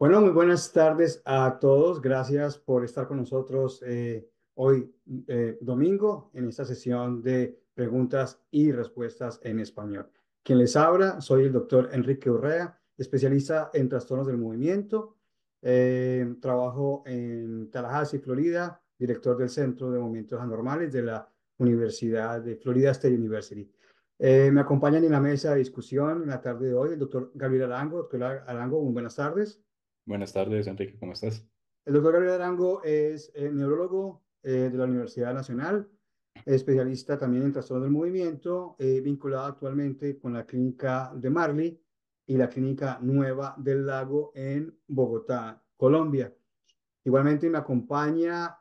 Bueno, muy buenas tardes a todos. Gracias por estar con nosotros eh, hoy eh, domingo en esta sesión de preguntas y respuestas en español. Quien les habla, soy el doctor Enrique Urrea, especialista en trastornos del movimiento. Eh, trabajo en Tallahassee, Florida, director del Centro de Movimientos Anormales de la Universidad de Florida State University. me acompañan en la mesa de discusión en la tarde de hoy el doctor Gabriel Arango. Doctor Arango, muy buenas tardes. Buenas tardes, Enrique, ¿cómo estás? El doctor Gabriel Arango es eh, neurólogo eh, de la Universidad Nacional, especialista también en trastornos del movimiento, eh, vinculado actualmente con la clínica de Marley y la clínica Nueva del Lago en Bogotá, Colombia. Igualmente me acompaña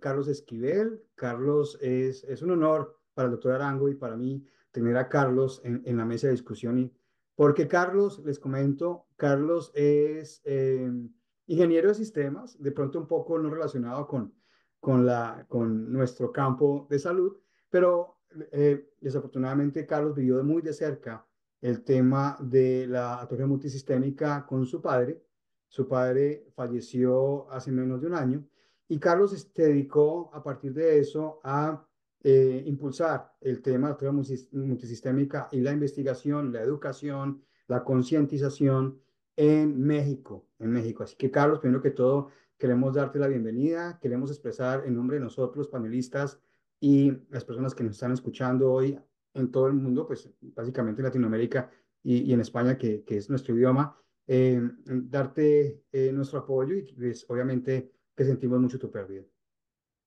Carlos Esquivel. Carlos, es, es un honor para el doctor Arango y para mí tener a Carlos en, en la mesa de discusión y porque Carlos, les comento, Carlos es em, ingeniero de sistemas, de pronto un poco no relacionado con, con, la, con nuestro campo de salud, pero eh, desafortunadamente Carlos vivió muy de cerca el tema de la atrofia multisistémica con su padre. Su padre falleció hace menos de un año y Carlos se dedicó a partir de eso a eh, impulsar el tema de la multisistémica y la investigación, la educación, la concientización en México, en México. Así que, Carlos, primero que todo, queremos darte la bienvenida, queremos expresar en nombre de nosotros, panelistas y las personas que nos están escuchando hoy en todo el mundo, pues básicamente en Latinoamérica y, en España, que, es nuestro idioma, eh, darte eh, nuestro apoyo y pues, obviamente que sentimos mucho tu pérdida.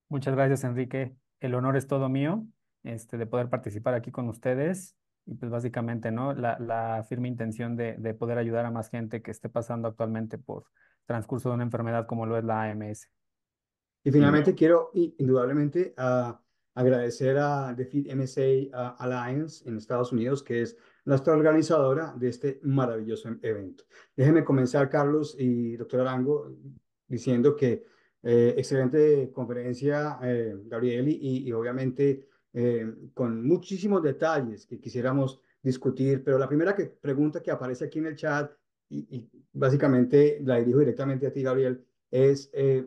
Muchas gracias, Enrique el honor es todo mío este, de poder participar aquí con ustedes y pues básicamente, ¿no? La, firme intención de, poder ayudar a más gente que esté pasando actualmente por transcurso de una enfermedad como lo es la AMS. Y finalmente quiero indudablemente ah, agradecer a The MSA ah, Alliance en Estados Unidos, que es nuestra organizadora de este maravilloso evento. Déjenme comenzar, Carlos y doctor Arango, diciendo que eh, excelente conferencia, eh, Gabriel, y, obviamente eh, con muchísimos detalles que quisiéramos discutir, pero la primera que, pregunta que aparece aquí en el chat, y, básicamente la dirijo directamente a ti, Gabriel, es, eh,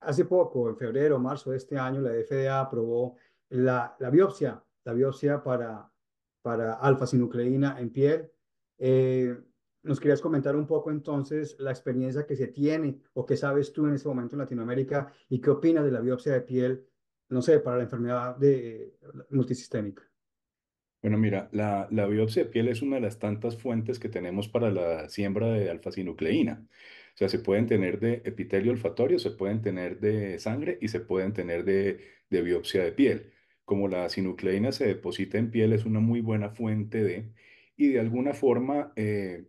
hace poco, en febrero o marzo de este año, la FDA aprobó la, la biopsia, la biopsia para, para alfa-sinucleína en piel. Nos querías comentar un poco entonces la experiencia que se tiene o que sabes tú en este momento en Latinoamérica y qué opinas de la biopsia de piel, no sé, para la enfermedad de, multisistémica. Bueno, mira, la, biopsia de piel es una de las tantas fuentes que tenemos para la siembra de alfa-sinucleína. O sea, se pueden tener de epitelio olfatorio, se pueden tener de sangre y se pueden tener de, biopsia de piel. Como la sinucleína se deposita en piel, es una muy buena fuente de, y de alguna forma eh,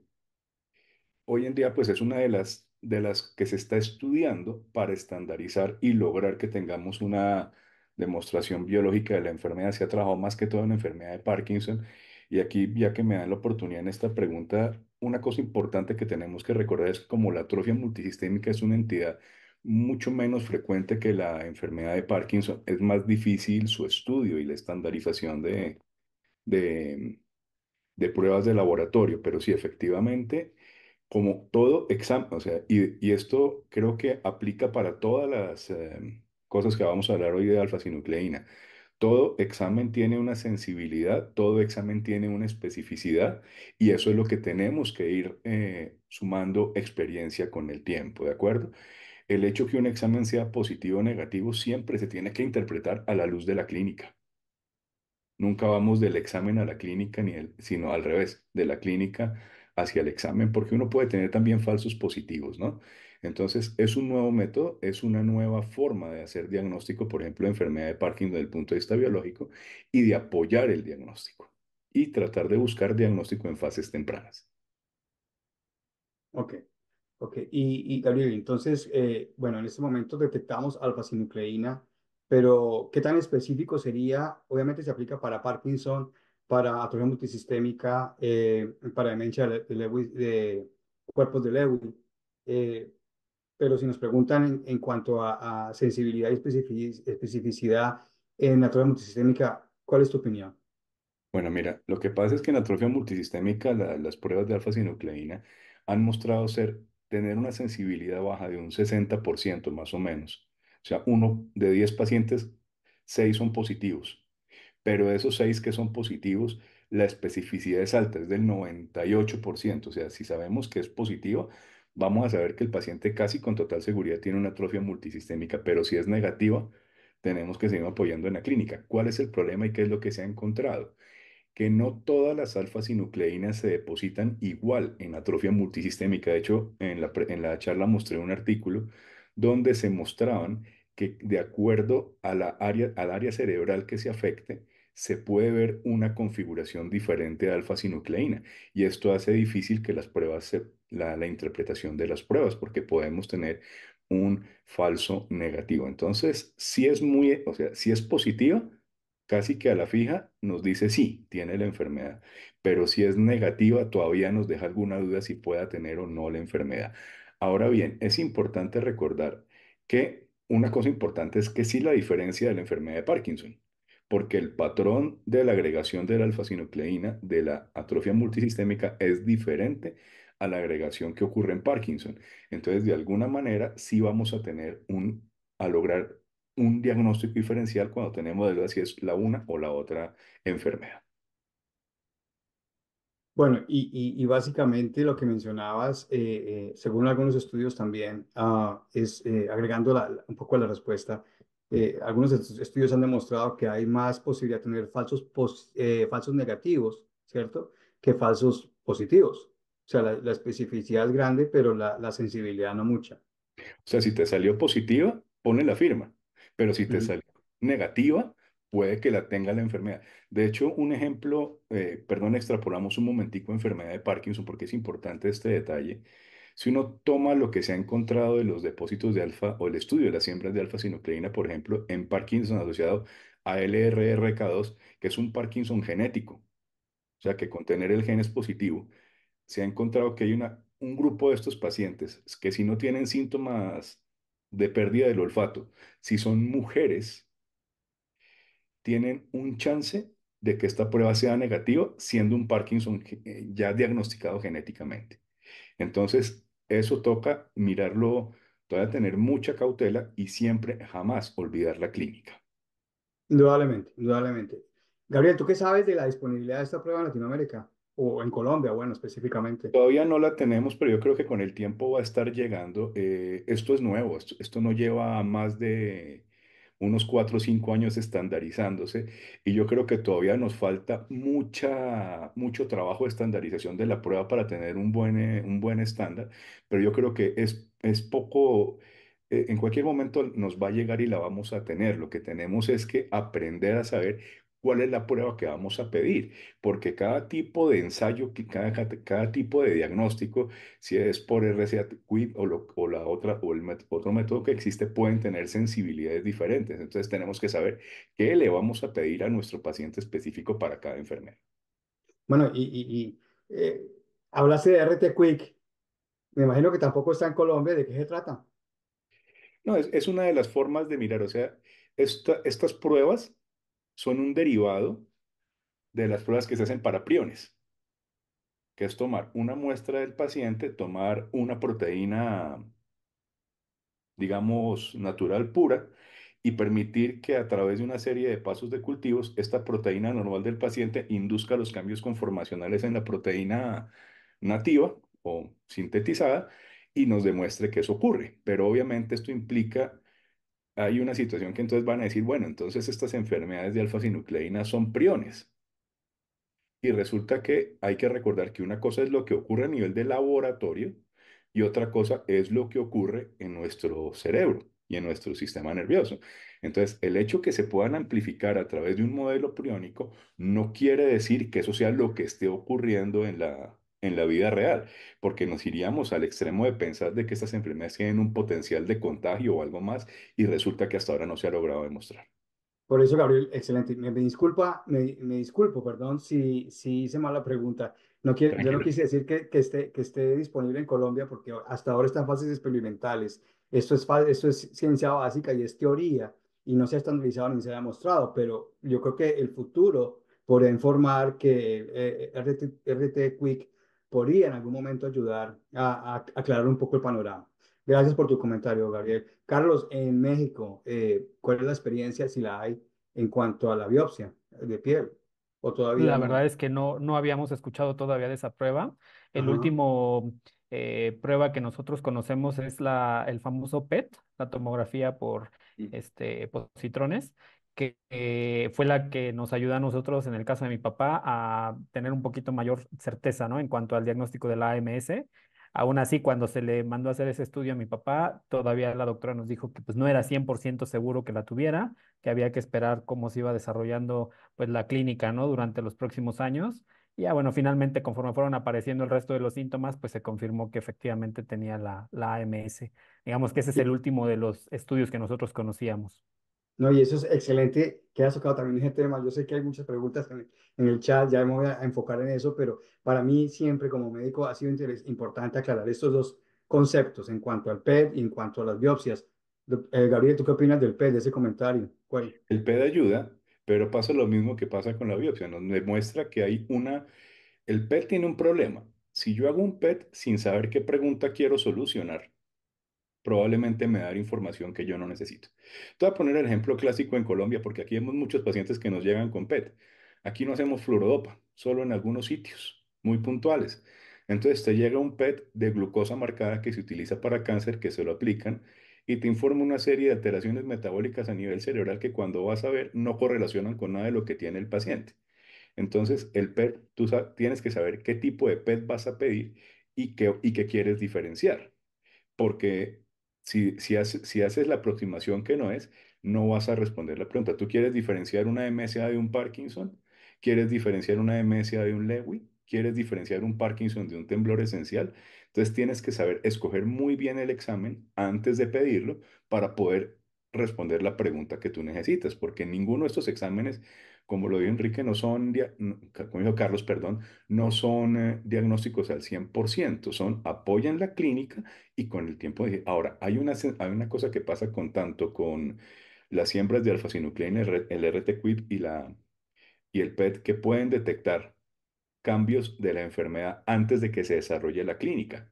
hoy en día pues es una de las, de las que se está estudiando para estandarizar y lograr que tengamos una demostración biológica de la enfermedad. Se ha trabajado más que todo en la enfermedad de Parkinson. Y aquí, ya que me dan la oportunidad en esta pregunta, una cosa importante que tenemos que recordar es que como la atrofia multisistémica es una entidad mucho menos frecuente que la enfermedad de Parkinson, es más difícil su estudio y la estandarización de, de pruebas de laboratorio, pero sí, efectivamente, como todo examen, o sea, y, esto creo que aplica para todas las em, cosas que vamos a hablar hoy de alfa-sinucleína. Todo examen tiene una sensibilidad, todo examen tiene una especificidad y eso es lo que tenemos que ir eh, sumando experiencia con el tiempo, ¿de acuerdo? El hecho que un examen sea positivo o negativo siempre se tiene que interpretar a la luz de la clínica. Nunca vamos del examen a la clínica, ni sino al revés, de la clínica hacia el examen, porque uno puede tener también falsos positivos, ¿no? Entonces, es un nuevo método, es una nueva forma de hacer diagnóstico, por ejemplo, de enfermedad de Parkinson desde el punto de vista biológico y de apoyar el diagnóstico y tratar de buscar diagnóstico en fases tempranas. Ok, ok. Y, Gabriel, entonces, eh, bueno, en este momento detectamos alfa-sinucleína, pero ¿qué tan específico sería? Obviamente se aplica para Parkinson, para atrofia multisistémica, eh, para demencia de, de cuerpos de Lewy. Eh, pero si nos preguntan en, cuanto a, sensibilidad y especificidad en atrofia multisistémica, ¿cuál es tu opinión? Bueno, mira, lo que pasa es que en atrofia multisistémica las pruebas de alfa-sinucleína han mostrado ser, tener una sensibilidad baja de un 60% más o menos. O sea, uno de 10 pacientes, 6 son positivos pero de esos seis que son positivos, la especificidad es alta, es del 98%. O sea, si sabemos que es positiva, vamos a saber que el paciente casi con total seguridad tiene una atrofia multisistémica, pero si es negativa, tenemos que seguir apoyando en la clínica. ¿Cuál es el problema y qué es lo que se ha encontrado? Que no todas las alfas sinucleínas se depositan igual en atrofia multisistémica. De hecho, en la, en la charla mostré un artículo donde se mostraban que de acuerdo a la área, al área cerebral que se afecte, se puede ver una configuración diferente de alfa-sinucleína y esto hace difícil que las pruebas la, interpretación de las pruebas porque podemos tener un falso negativo. Entonces, si es muy, o sea, si es positiva, casi que a la fija nos dice sí, tiene la enfermedad, pero si es negativa todavía nos deja alguna duda si pueda tener o no la enfermedad. Ahora bien, es importante recordar que una cosa importante es que sí la diferencia de la enfermedad de Parkinson porque el patrón de la agregación de la alfa-sinucleína de la atrofia multisistémica es diferente a la agregación que ocurre en Parkinson. Entonces, de alguna manera, sí vamos a tener un, a lograr un diagnóstico diferencial cuando tenemos de verdad si es la una o la otra enfermedad. Bueno, y, básicamente lo que mencionabas, eh, eh, según algunos estudios también, ah, es eh, agregando un poco la respuesta, eh, algunos estudios han demostrado que hay más posibilidad de tener falsos, eh, falsos negativos, ¿cierto? Que falsos positivos. O sea, la, especificidad es grande, pero la, sensibilidad no mucha. O sea, si te salió positiva, pone la firma. Pero si te salió negativa, puede que la tenga la enfermedad. De hecho, un ejemplo, eh, perdón, extrapolamos un momentico enfermedad de Parkinson porque es importante este detalle. Si uno toma lo que se ha encontrado de los depósitos de alfa o el estudio de las siembras de alfa-sinucleína, por ejemplo, en Parkinson asociado a LRRK2, que es un Parkinson genético, o sea que con tener el gen es positivo, se ha encontrado que hay un grupo de estos pacientes que si no tienen síntomas de pérdida del olfato, si son mujeres, tienen un chance de que esta prueba sea negativa siendo un Parkinson eh, ya diagnosticado genéticamente. Entonces, eso toca mirarlo, todavía tener mucha cautela y siempre, jamás olvidar la clínica. Indudablemente, indudablemente. Gabriel, ¿tú qué sabes de la disponibilidad de esta prueba en Latinoamérica? O en Colombia, bueno, específicamente. Todavía no la tenemos, pero yo creo que con el tiempo va a estar llegando. Eh, esto es nuevo, esto, esto no lleva más de unos cuatro o cinco años estandarizándose y yo creo que todavía nos falta mucha, mucho trabajo de estandarización de la prueba para tener un buen, eh, un buen estándar, pero yo creo que es, es poco eh, en cualquier momento nos va a llegar y la vamos a tener. Lo que tenemos es que aprender a saber cuál es la prueba que vamos a pedir, porque cada tipo de ensayo, cada, cada tipo de diagnóstico, si es por RCA o, o la otra, o el otro método que existe, pueden tener sensibilidades diferentes. Entonces tenemos que saber qué le vamos a pedir a nuestro paciente específico para cada enfermero. Bueno, y, y, eh, de RT Quick, me imagino que tampoco está en Colombia, ¿de qué se trata? No, es, una de las formas de mirar, o sea, estas pruebas son un derivado de las pruebas que se hacen para priones, que es tomar una muestra del paciente, tomar una proteína, digamos, natural pura, y permitir que a través de una serie de pasos de cultivos, esta proteína normal del paciente induzca los cambios conformacionales en la proteína nativa o sintetizada y nos demuestre que eso ocurre. Pero obviamente esto implica hay una situación que entonces van a decir, bueno, entonces estas enfermedades de alfa-sinucleína son priones. Y resulta que hay que recordar que una cosa es lo que ocurre a nivel de laboratorio y otra cosa es lo que ocurre en nuestro cerebro y en nuestro sistema nervioso. Entonces, el hecho que se puedan amplificar a través de un modelo priónico no quiere decir que eso sea lo que esté ocurriendo en la en la vida real, porque nos iríamos al extremo de pensar de que estas enfermedades tienen un potencial de contagio o algo más y resulta que hasta ahora no se ha logrado demostrar. Por eso, Gabriel, excelente. Me, disculpa, me, me, disculpo, perdón, si, si hice mala pregunta. No quiero, yo no quise decir que, que, esté, que esté disponible en Colombia porque hasta ahora están fases experimentales. Esto es, esto es ciencia básica y es teoría y no se ha estandarizado ni se ha demostrado, pero yo creo que el futuro por informar que eh, eh, RT, RT Quick podría en algún momento ayudar a, aclarar un poco el panorama. Gracias por tu comentario, Gabriel. Carlos, en México, eh, ¿cuál es la experiencia, si la hay, en cuanto a la biopsia de piel? ¿O todavía la verdad es que no, no habíamos escuchado todavía de esa prueba. El último eh, prueba que nosotros conocemos es la, el famoso PET, la tomografía por este, citrones. este, positrones, que eh, fue la que nos ayudó a nosotros, en el caso de mi papá, a tener un poquito mayor certeza, ¿no? En cuanto al diagnóstico de la AMS. Aún así, cuando se le mandó a hacer ese estudio a mi papá, todavía la doctora nos dijo que pues, no era 100% seguro que la tuviera, que había que esperar cómo se iba desarrollando pues, la clínica ¿no? durante los próximos años. Y ya bueno, finalmente, conforme fueron apareciendo el resto de los síntomas, pues se confirmó que efectivamente tenía la, la AMS. Digamos que ese es el último de los estudios que nosotros conocíamos. No, y eso es excelente que has tocado también ese tema. Yo sé que hay muchas preguntas en, el chat, ya me voy a enfocar en eso, pero para mí siempre como médico ha sido importante aclarar estos dos conceptos en cuanto al PET y en cuanto a las biopsias. Eh, Gabriel, ¿tú qué opinas del PET, de ese comentario? El PET ayuda, pero pasa lo mismo que pasa con la biopsia. Nos demuestra que hay una... El PET tiene un problema. Si yo hago un PET sin saber qué pregunta quiero solucionar, probablemente me dar información que yo no necesito. Te voy a poner el ejemplo clásico en Colombia, porque aquí vemos muchos pacientes que nos llegan con PET. Aquí no hacemos fluorodopa, solo en algunos sitios, muy puntuales. Entonces te llega un PET de glucosa marcada que se utiliza para cáncer, que se lo aplican y te informa una serie de alteraciones metabólicas a nivel cerebral que cuando vas a ver no correlacionan con nada de lo que tiene el paciente. Entonces, el PET, tú tienes que saber qué tipo de PET vas a pedir y qué, y qué quieres diferenciar, porque si, haces la aproximación que no es, no vas a responder la pregunta. ¿Tú quieres diferenciar una MSA de un Parkinson? ¿Quieres diferenciar una MSA de un Lewy? ¿Quieres diferenciar un Parkinson de un temblor esencial? Entonces tienes que saber escoger muy bien el examen antes de pedirlo para poder responder la pregunta que tú necesitas, porque ninguno de estos exámenes como lo dijo Enrique, no son, como dijo Carlos, perdón, no son eh, diagnósticos al 100%, son apoyan la clínica y con el tiempo Ahora, hay una, hay una cosa que pasa con tanto con las siembras de alfacinucleina, el RT-QIP y, la, y el PET que pueden detectar cambios de la enfermedad antes de que se desarrolle la clínica.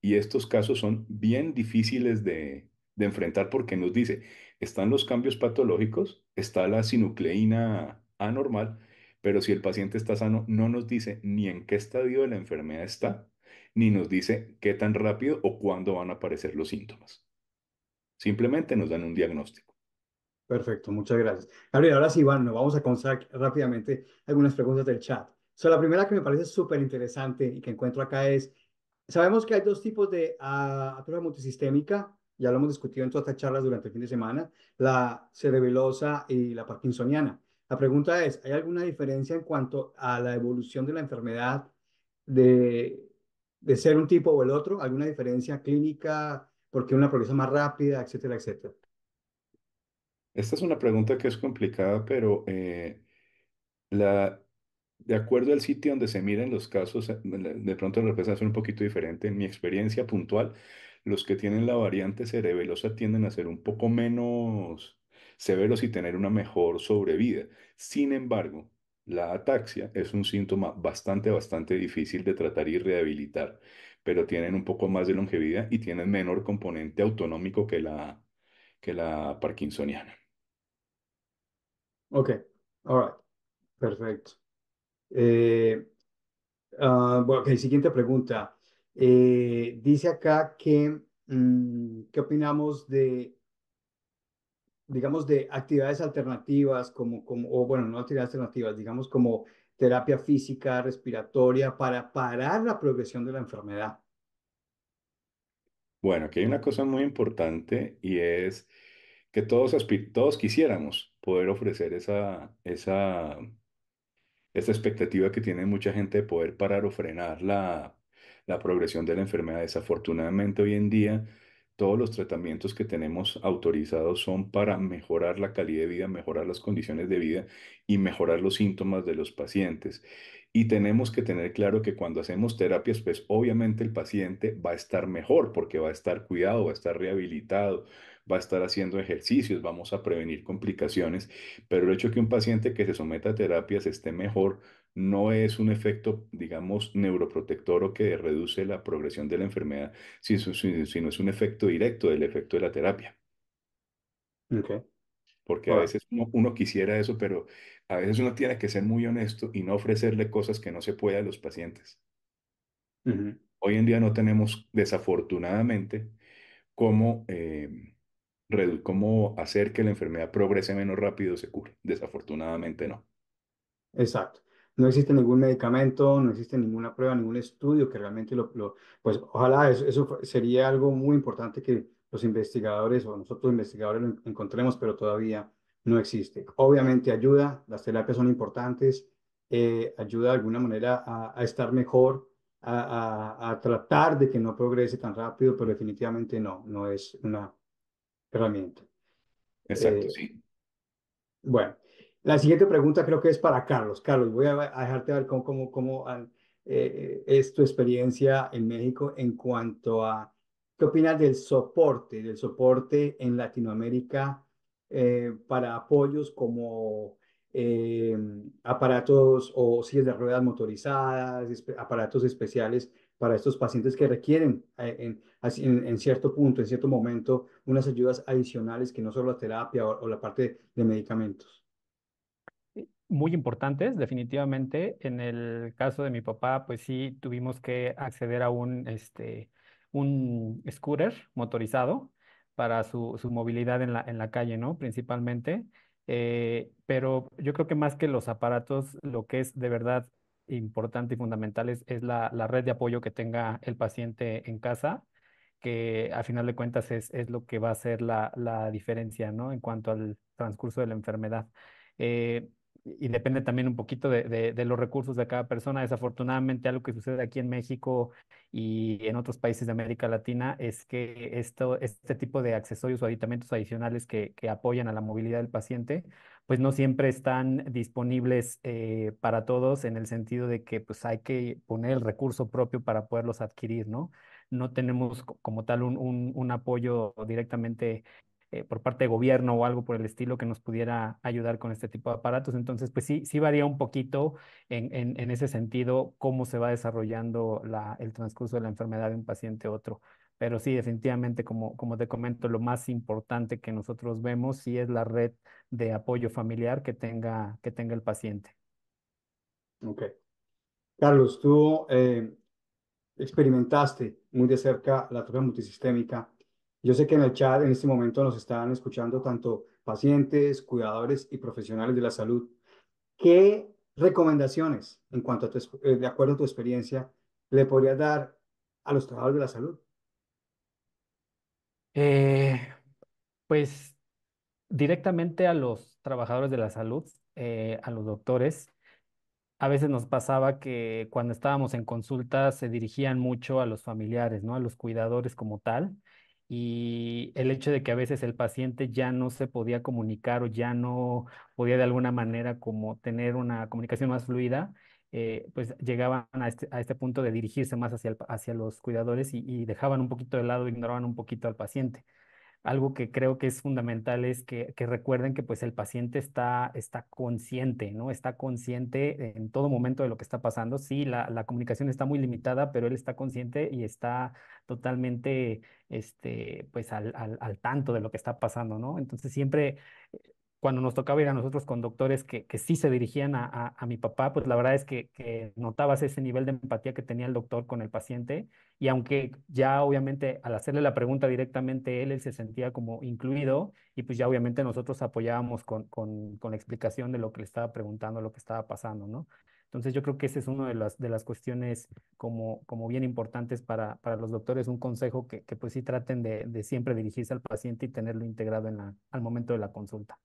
Y estos casos son bien difíciles de, de enfrentar porque nos dice, están los cambios patológicos, está la sinucleína anormal, pero si el paciente está sano, no nos dice ni en qué estadio de la enfermedad está, ni nos dice qué tan rápido o cuándo van a aparecer los síntomas. Simplemente nos dan un diagnóstico. Perfecto, muchas gracias. Gabriel, ahora sí, Iván, nos vamos a contar rápidamente algunas preguntas del chat. la primera que me parece súper interesante y que encuentro acá es, sabemos que hay dos tipos de prueba ah, atrofia multisistémica, ya lo hemos discutido en todas estas charlas durante el fin de semana, la cerebelosa y la parkinsoniana. La pregunta es, ¿hay alguna diferencia en cuanto a la evolución de la enfermedad de, de ser un tipo o el otro? ¿Alguna diferencia clínica? ¿Por qué una progresa más rápida, etcétera, etcétera? Esta es una pregunta que es complicada, pero eh, la, de acuerdo al sitio donde se miran los casos, eh, de pronto la respuesta es un poquito diferente. En mi experiencia puntual, los que tienen la variante cerebelosa tienden a ser un poco menos severos y tener una mejor sobrevida. Sin embargo, la ataxia es un síntoma bastante, bastante difícil de tratar y rehabilitar, pero tienen un poco más de longevidad y tienen menor componente autonómico que la, que la parkinsoniana. Ok, all right, perfecto. Eh, ah, bueno, ok, siguiente pregunta. Eh, dice acá que, mm, ¿qué opinamos de, digamos, de actividades alternativas como, como, o bueno, no actividades alternativas, digamos como terapia física, respiratoria, para parar la progresión de la enfermedad? Bueno, aquí hay una cosa muy importante y es que todos, todos quisiéramos poder ofrecer esa, esa, esa expectativa que tiene mucha gente de poder parar o frenar la la progresión de la enfermedad. Desafortunadamente hoy en día todos los tratamientos que tenemos autorizados son para mejorar la calidad de vida, mejorar las condiciones de vida y mejorar los síntomas de los pacientes. Y tenemos que tener claro que cuando hacemos terapias, pues obviamente el paciente va a estar mejor porque va a estar cuidado, va a estar rehabilitado, va a estar haciendo ejercicios, vamos a prevenir complicaciones, pero el hecho de que un paciente que se someta a terapias esté mejor no es un efecto, digamos, neuroprotector o que reduce la progresión de la enfermedad, sino es un efecto directo del efecto de la terapia. Porque a veces uno, quisiera eso, pero a veces uno tiene que ser muy honesto y no ofrecerle cosas que no se puede a los pacientes. Hoy en día no tenemos, desafortunadamente, cómo, eh, cómo hacer que la enfermedad progrese menos rápido se cure. Desafortunadamente no. Exacto no existe ningún medicamento, no existe ninguna prueba, ningún estudio que realmente lo, pues ojalá eso, sería algo muy importante que los investigadores o nosotros investigadores lo encontremos, pero todavía no existe. Obviamente ayuda, las terapias son importantes, eh, ayuda de alguna manera a, estar mejor, a, tratar de que no progrese tan rápido, pero definitivamente no, no es una herramienta. Exacto, eh, sí. Bueno, la siguiente pregunta creo que es para Carlos. Carlos, voy a dejarte ver cómo, ah, eh, eh, es tu experiencia en México en cuanto a qué opinas del soporte, del soporte en Latinoamérica eh, para apoyos como aparatos o sillas de ruedas motorizadas, aparatos especiales para estos pacientes que requieren en, cierto punto, en cierto momento, unas ayudas adicionales que no solo la terapia o la parte de medicamentos muy importantes, definitivamente. En el caso de mi papá, pues sí tuvimos que acceder a un, este, un scooter motorizado para su, su movilidad en la, en la calle, ¿no? Principalmente. Eh, pero yo creo que más que los aparatos, lo que es de verdad importante y fundamental es, es la, la, red de apoyo que tenga el paciente en casa, que a final de cuentas es, es lo que va a ser la, la diferencia, ¿no? En cuanto al transcurso de la enfermedad. Eh, y depende también un poquito de, los recursos de cada persona. Desafortunadamente, algo que sucede aquí en México y en otros países de América Latina es que esto, este tipo de accesorios o aditamentos adicionales que, apoyan a la movilidad del paciente, pues no siempre están disponibles eh, para todos en el sentido de que pues hay que poner el recurso propio para poderlos adquirir, ¿no? No tenemos como tal un apoyo directamente eh, por parte de gobierno o algo por el estilo que nos pudiera ayudar con este tipo de aparatos. Entonces, pues sí, sí varía un poquito en, en, ese sentido cómo se va desarrollando la, el transcurso de la enfermedad de un paciente a otro. Pero sí, definitivamente, como, como te comento, lo más importante que nosotros vemos sí es la red de apoyo familiar que tenga, que tenga el paciente. Ok. Carlos, tú eh, experimentaste muy de cerca la terapia multisistémica yo sé que en el chat en este momento nos están escuchando tanto pacientes, cuidadores y profesionales de la salud. ¿Qué recomendaciones, en cuanto eh, de acuerdo a tu experiencia, le podrías dar a los trabajadores de la salud? Eh, pues directamente a los trabajadores de la salud, eh, a los doctores. A veces nos pasaba que cuando estábamos en consulta se dirigían mucho a los familiares, ¿no? A los cuidadores como tal y el hecho de que a veces el paciente ya no se podía comunicar o ya no podía de alguna manera como tener una comunicación más fluida, eh, pues llegaban a este, a este, punto de dirigirse más hacia, hacia los cuidadores y, dejaban un poquito de lado, ignoraban un poquito al paciente algo que creo que es fundamental es que, recuerden que pues el paciente está, está consciente, ¿no? Está consciente en todo momento de lo que está pasando. Sí, la, comunicación está muy limitada, pero él está consciente y está totalmente, este, pues al, al tanto de lo que está pasando, ¿no? Entonces siempre cuando nos tocaba ir a nosotros doctores que, que sí se dirigían a, a, mi papá, pues la verdad es que, que, notabas ese nivel de empatía que tenía el doctor con el paciente y aunque ya obviamente al hacerle la pregunta directamente él, él se sentía como incluido y pues ya obviamente nosotros apoyábamos con, con, con la explicación de lo que le estaba preguntando, lo que estaba pasando, ¿no? Entonces yo creo que esa es una de las, de las cuestiones como, como bien importantes para, para los doctores, un consejo que, que pues sí traten de, de siempre dirigirse al paciente y tenerlo integrado en la, al momento de la consulta.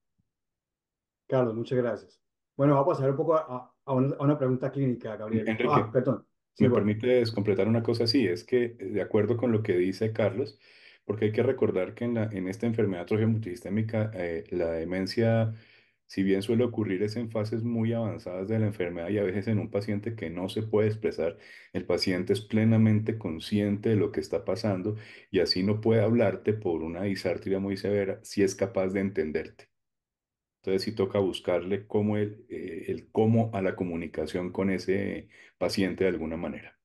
Carlos, muchas gracias. Bueno, vamos a pasar un poco a, una, pregunta clínica, Gabriel. Ah, perdón. ¿me permite descompletar completar una cosa así? Es que, eh, de acuerdo con lo que dice Carlos, porque hay que recordar que en, la, en esta enfermedad atrofia multisistémica, eh, la demencia, si bien suele ocurrir, es en fases muy avanzadas de la enfermedad y a veces en un paciente que no se puede expresar, el paciente es plenamente consciente de lo que está pasando y así no puede hablarte por una disartria muy severa si es capaz de entenderte. Entonces sí toca buscarle cómo el, eh, el cómo a la comunicación con ese paciente de alguna manera.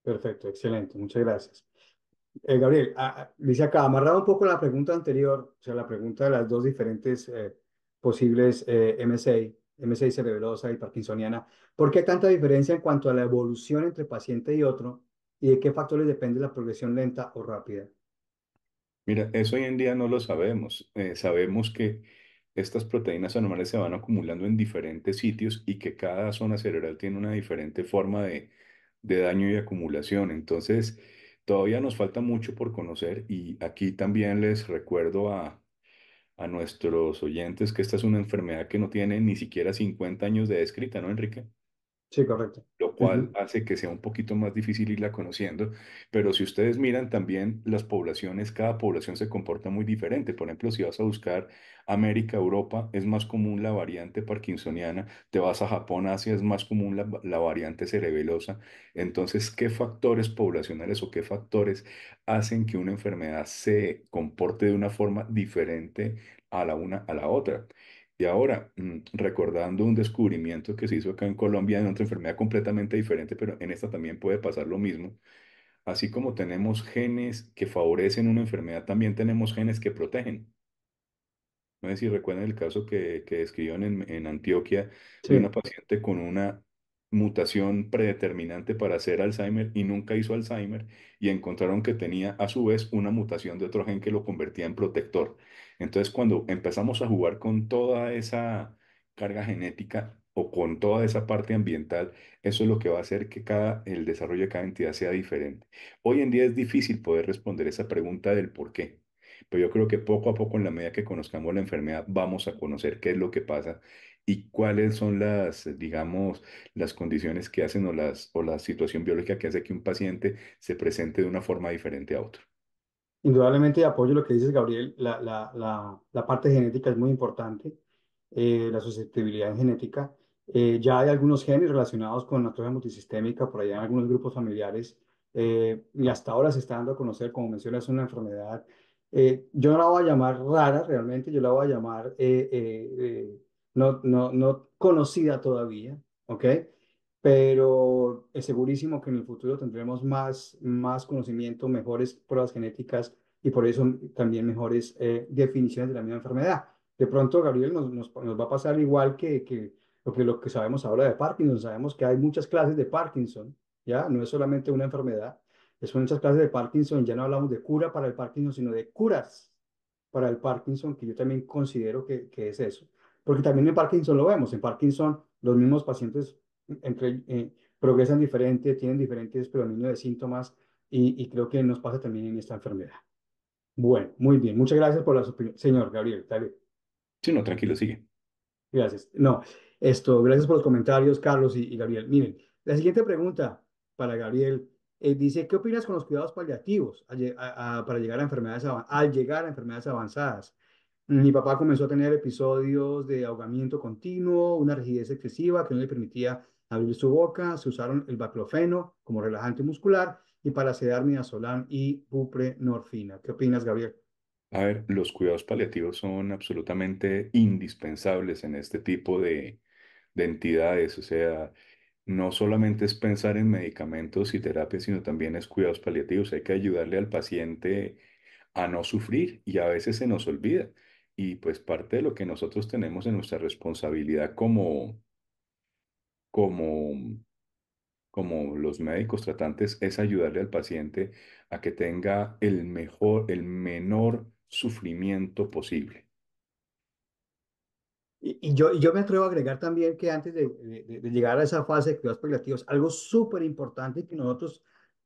Perfecto, excelente, muchas gracias. Eh, Gabriel, Luis, ah, ah, dice acá, amarrado un poco la pregunta anterior, o sea, la pregunta de las dos diferentes eh, posibles MSI, MSI cerebelosa y parkinsoniana, ¿por qué tanta diferencia en cuanto a la evolución entre paciente y otro y de qué factores depende la progresión lenta o rápida? Mira, eso hoy en día no lo sabemos. sabemos que estas proteínas anormales se van acumulando en diferentes sitios y que cada zona cerebral tiene una diferente forma de, daño y acumulación. Entonces, todavía nos falta mucho por conocer y aquí también les recuerdo a, nuestros oyentes que esta es una enfermedad que no tiene ni siquiera 50 años de escrita, ¿no, Enrique? Sí, correcto. Lo cual hace que sea un poquito más difícil irla conociendo. Pero si ustedes miran también las poblaciones, cada población se comporta muy diferente. Por ejemplo, si vas a buscar América, Europa, es más común la variante parkinsoniana. Te vas a Japón, Asia, es más común la, la variante cerebelosa. Entonces, ¿qué factores poblacionales o qué factores hacen que una enfermedad se comporte de una forma diferente a la una a la otra? Y ahora, mm, recordando un descubrimiento que se hizo acá en Colombia en otra enfermedad completamente diferente, pero en esta también puede pasar lo mismo. Así como tenemos genes que favorecen una enfermedad, también tenemos genes que protegen. No sé si recuerdan el caso que, que describieron en, Antioquia de una paciente con una mutación predeterminante para hacer Alzheimer y nunca hizo Alzheimer y encontraron que tenía a su vez una mutación de otro gen que lo convertía en protector. Entonces, cuando empezamos a jugar con toda esa carga genética o con toda esa parte ambiental, eso es lo que va a hacer que cada, el desarrollo de cada entidad sea diferente. Hoy en día es difícil poder responder esa pregunta del por qué, pero yo creo que poco a poco, en la medida que conozcamos la enfermedad, vamos a conocer qué es lo que pasa y cuáles son las, digamos, las condiciones que hacen o, las, o la situación biológica que hace que un paciente se presente de una forma diferente a otro. Indudablemente apoyo lo que dices, Gabriel, la, la, la, la parte genética es muy importante, eh, la susceptibilidad genética. Eh, ya hay algunos genes relacionados con la atrofia multisistémica, por allá en algunos grupos familiares, eh, y hasta ahora se está dando a conocer, como mencionas, una enfermedad. yo no la voy a llamar rara realmente, yo la voy a llamar no, no, no conocida todavía, ¿ok? pero es segurísimo que en el futuro tendremos más, más conocimiento, mejores pruebas genéticas y por eso también mejores eh, definiciones de la misma enfermedad. De pronto, Gabriel, nos, nos, nos va a pasar igual que, que, lo que lo que sabemos ahora de Parkinson. Sabemos que hay muchas clases de Parkinson, ¿ya? No es solamente una enfermedad, son muchas clases de Parkinson. Ya no hablamos de cura para el Parkinson, sino de curas para el Parkinson, que yo también considero que, que es eso. Porque también en Parkinson lo vemos. En Parkinson, los mismos pacientes entre, eh, progresan diferente, tienen diferentes predominios de síntomas y, y, creo que nos pasa también en esta enfermedad. Bueno, muy bien. Muchas gracias por la opinión. Señor Gabriel, vez. Sí, no, tranquilo, sigue. Gracias. No, esto, gracias por los comentarios, Carlos y, Gabriel. Miren, la siguiente pregunta para Gabriel eh, dice, ¿qué opinas con los cuidados paliativos para llegar a enfermedades, al llegar a enfermedades avanzadas? Mm, mi papá comenzó a tener episodios de ahogamiento continuo, una rigidez excesiva que no le permitía abrir su boca, se usaron el baclofeno como relajante muscular y para sedar midazolam y buprenorfina. ¿Qué opinas, Gabriel? A ver, los cuidados paliativos son absolutamente indispensables en este tipo de, de entidades, o sea, no solamente es pensar en medicamentos y terapias, sino también es cuidados paliativos. Hay que ayudarle al paciente a no sufrir y a veces se nos olvida. Y pues parte de lo que nosotros tenemos en nuestra responsabilidad como, como, como los médicos tratantes es ayudarle al paciente a que tenga el mejor, el menor sufrimiento posible. Y, yo, yo me atrevo a agregar también que antes de, llegar a esa fase de cuidados paliativos, algo súper importante que nosotros,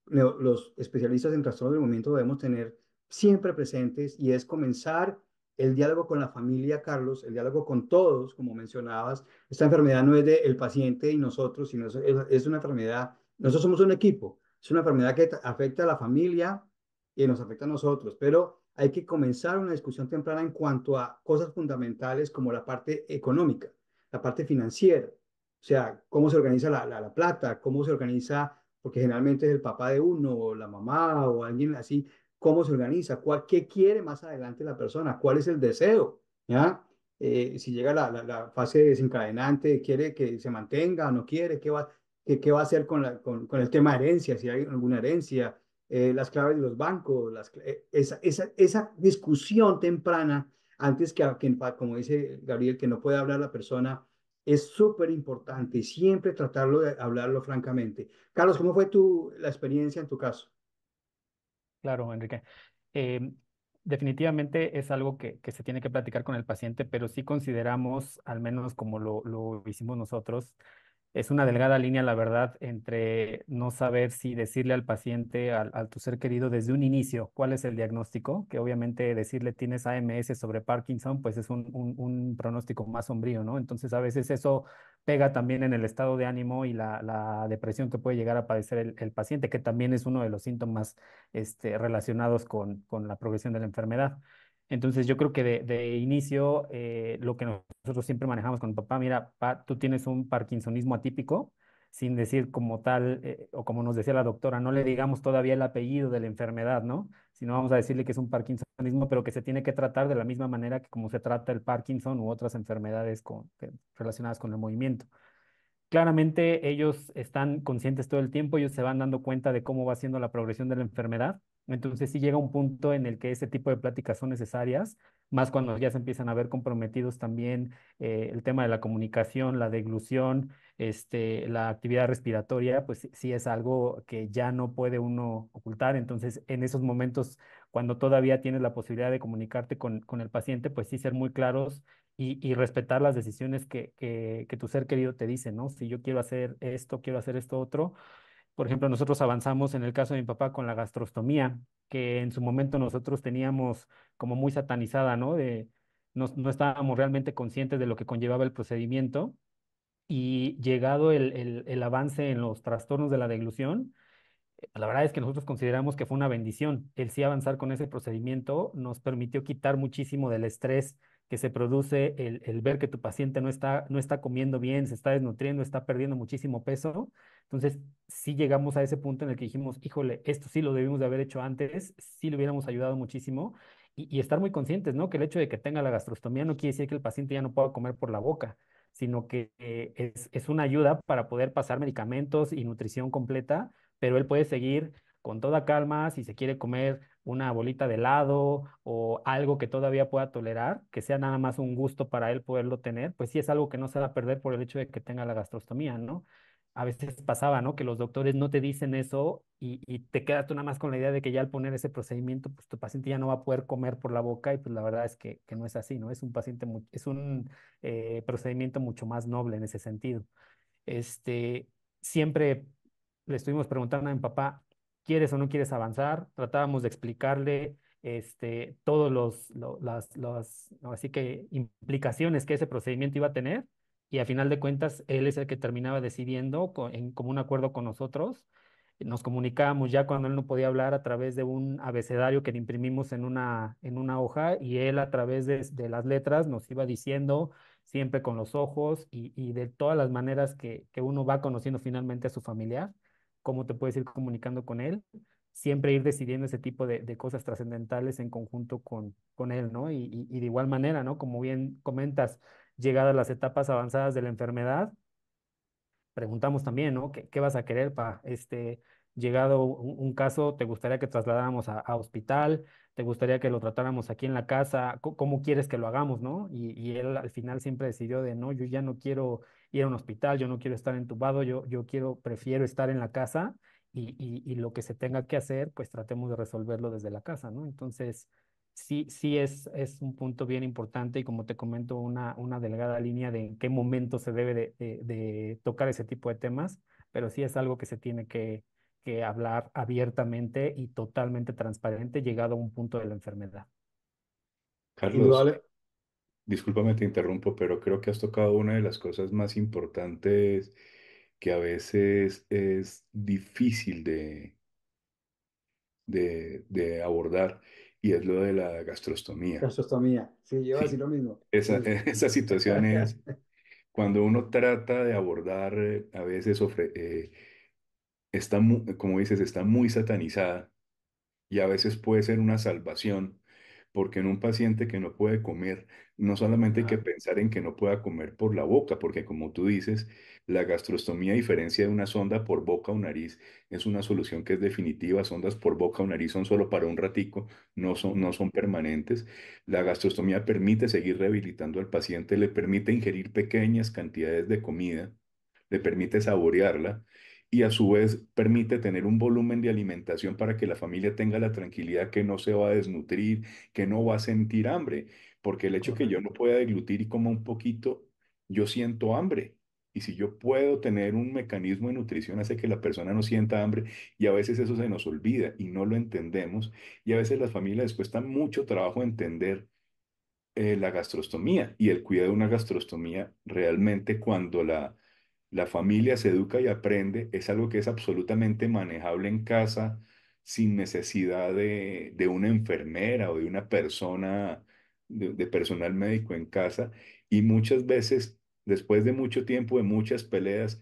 los especialistas en trastornos del movimiento, debemos tener siempre presentes y es comenzar el diálogo con la familia, Carlos, el diálogo con todos, como mencionabas, esta enfermedad no es del el paciente y nosotros, sino es, una enfermedad, nosotros somos un equipo, es una enfermedad que afecta a la familia y nos afecta a nosotros, pero hay que comenzar una discusión temprana en cuanto a cosas fundamentales como la parte económica, la parte financiera, o sea, cómo se organiza la, la plata, cómo se organiza, porque generalmente es el papá de uno o la mamá o alguien así cómo se organiza, cuál, qué quiere más adelante la persona, cuál es el deseo, ¿ya? Eh, si llega la, fase desencadenante, quiere que se mantenga o no quiere, qué va, va a hacer con, la, con, el tema de herencia, si hay alguna herencia, eh, las claves de los bancos, las, eh, esa, discusión temprana, antes que, como dice Gabriel, que no pueda hablar la persona, es súper importante, siempre tratarlo de hablarlo francamente. Carlos, ¿cómo fue tu, la experiencia en tu caso? Claro, Enrique. Em, definitivamente es algo que, se tiene que platicar con el paciente, pero sí consideramos, al menos como lo, lo hicimos nosotros, es una delgada línea, la verdad, entre no saber si decirle al paciente, al, a tu ser querido desde un inicio, cuál es el diagnóstico, que obviamente decirle tienes AMS sobre Parkinson, pues es un, pronóstico más sombrío, ¿no? Entonces a veces eso pega también en el estado de ánimo y la, depresión que puede llegar a padecer el, paciente, que también es uno de los síntomas este, relacionados con, con la progresión de la enfermedad. Entonces yo creo que de, inicio eh, lo que nosotros siempre manejamos con papá, mira, tú tienes un parkinsonismo atípico, sin decir como tal, eh, o como nos decía la doctora, no le digamos todavía el apellido de la enfermedad, ¿no? Sino vamos a decirle que es un parkinsonismo, pero que se tiene que tratar de la misma manera que como se trata el Parkinson u otras enfermedades relacionadas con el movimiento. Claramente ellos están conscientes todo el tiempo, ellos se van dando cuenta de cómo va siendo la progresión de la enfermedad entonces sí llega un punto en el que ese tipo de pláticas son necesarias, más cuando ya se empiezan a ver comprometidos también eh, el tema de la comunicación, la deglución, este, la actividad respiratoria, pues sí es algo que ya no puede uno ocultar. Entonces en esos momentos, cuando todavía tienes la posibilidad de comunicarte con, el paciente, pues sí ser muy claros y, respetar las decisiones que, que, tu ser querido te dice, ¿no? Si yo quiero hacer esto, quiero hacer esto otro, por ejemplo, nosotros avanzamos en el caso de mi papá con la gastrostomía, que en su momento nosotros teníamos como muy satanizada, ¿no? De, no, estábamos realmente conscientes de lo que conllevaba el procedimiento. Y llegado el, el avance en los trastornos de la deglución, eh, la verdad es que nosotros consideramos que fue una bendición. El sí avanzar con ese procedimiento nos permitió quitar muchísimo del estrés que se produce el, ver que tu paciente no está, no está comiendo bien, se está desnutriendo, está perdiendo muchísimo peso. Entonces, si llegamos a ese punto en el que dijimos, híjole, esto sí lo debimos de haber hecho antes, sí le hubiéramos ayudado muchísimo y, estar muy conscientes, ¿no? Que el hecho de que tenga la gastrostomía no quiere decir que el paciente ya no pueda comer por la boca, sino que eh, es, es una ayuda para poder pasar medicamentos y nutrición completa, pero él puede seguir con toda calma, si se quiere comer una bolita de helado o algo que todavía pueda tolerar, que sea nada más un gusto para él poderlo tener, pues sí es algo que no se va a perder por el hecho de que tenga la gastrostomía, ¿no? A veces pasaba, ¿no? Que los doctores no te dicen eso y, te quedas tú nada más con la idea de que ya al poner ese procedimiento, pues tu paciente ya no va a poder comer por la boca y pues la verdad es que, que no es así, ¿no? Es un paciente, es un eh, procedimiento mucho más noble en ese sentido. Este, siempre le estuvimos preguntando a mi papá, quieres o no quieres avanzar, tratábamos de explicarle este, todos los, las, así que implicaciones que ese procedimiento iba a tener y a final de cuentas él es el que terminaba decidiendo en común acuerdo con nosotros. Nos comunicábamos ya cuando él no podía hablar a través de un abecedario que le imprimimos en una, en una hoja y él a través de, las letras nos iba diciendo siempre con los ojos y, de todas las maneras que, que uno va conociendo finalmente a su familiar cómo te puedes ir comunicando con él, siempre ir decidiendo ese tipo de, cosas trascendentales en conjunto con, con él, ¿no? Y, de igual manera, ¿no? Como bien comentas, llegadas las etapas avanzadas de la enfermedad, preguntamos también, ¿no? ¿Qué, vas a querer para este... Llegado un, caso, ¿te gustaría que trasladáramos a, hospital? ¿Te gustaría que lo tratáramos aquí en la casa? ¿Cómo, quieres que lo hagamos, no? y él al final siempre decidió de, no, yo ya no quiero ir a un hospital, yo no quiero estar entubado, yo, yo quiero, prefiero estar en la casa y, lo que se tenga que hacer, pues tratemos de resolverlo desde la casa, ¿no? Entonces, sí, sí es, es un punto bien importante y como te comento, una, una delgada línea de en qué momento se debe de, tocar ese tipo de temas, pero sí es algo que se tiene que, hablar abiertamente y totalmente transparente llegado a un punto de la enfermedad. Carlos. Disculpame, te interrumpo, pero creo que has tocado una de las cosas más importantes que a veces es difícil de, de, abordar y es lo de la gastrostomía. Gastrostomía, sí, yo así lo mismo. esa, situación es cuando uno trata de abordar, eh, a veces eh, está, como dices, está muy satanizada y a veces puede ser una salvación porque en un paciente que no puede comer, no solamente hay que pensar en que no pueda comer por la boca, porque como tú dices, la gastrostomía, a diferencia de una sonda por boca o nariz, es una solución que es definitiva. Sondas por boca o nariz son solo para un ratico, no son, no son permanentes. La gastrostomía permite seguir rehabilitando al paciente, le permite ingerir pequeñas cantidades de comida, le permite saborearla y a su vez permite tener un volumen de alimentación para que la familia tenga la tranquilidad que no se va a desnutrir, que no va a sentir hambre, porque el hecho que yo no pueda deglutir y coma un poquito, yo siento hambre. Y si yo puedo tener un mecanismo de nutrición hace que la persona no sienta hambre y a veces eso se nos olvida y no lo entendemos y a veces las familias les cuesta mucho trabajo entender eh, la gastrostomía y el cuidado de una gastrostomía realmente cuando la la familia se educa y aprende, es algo que es absolutamente manejable en casa sin necesidad de, una enfermera o de una persona, de, de personal médico en casa. Y muchas veces, después de mucho tiempo, de muchas peleas,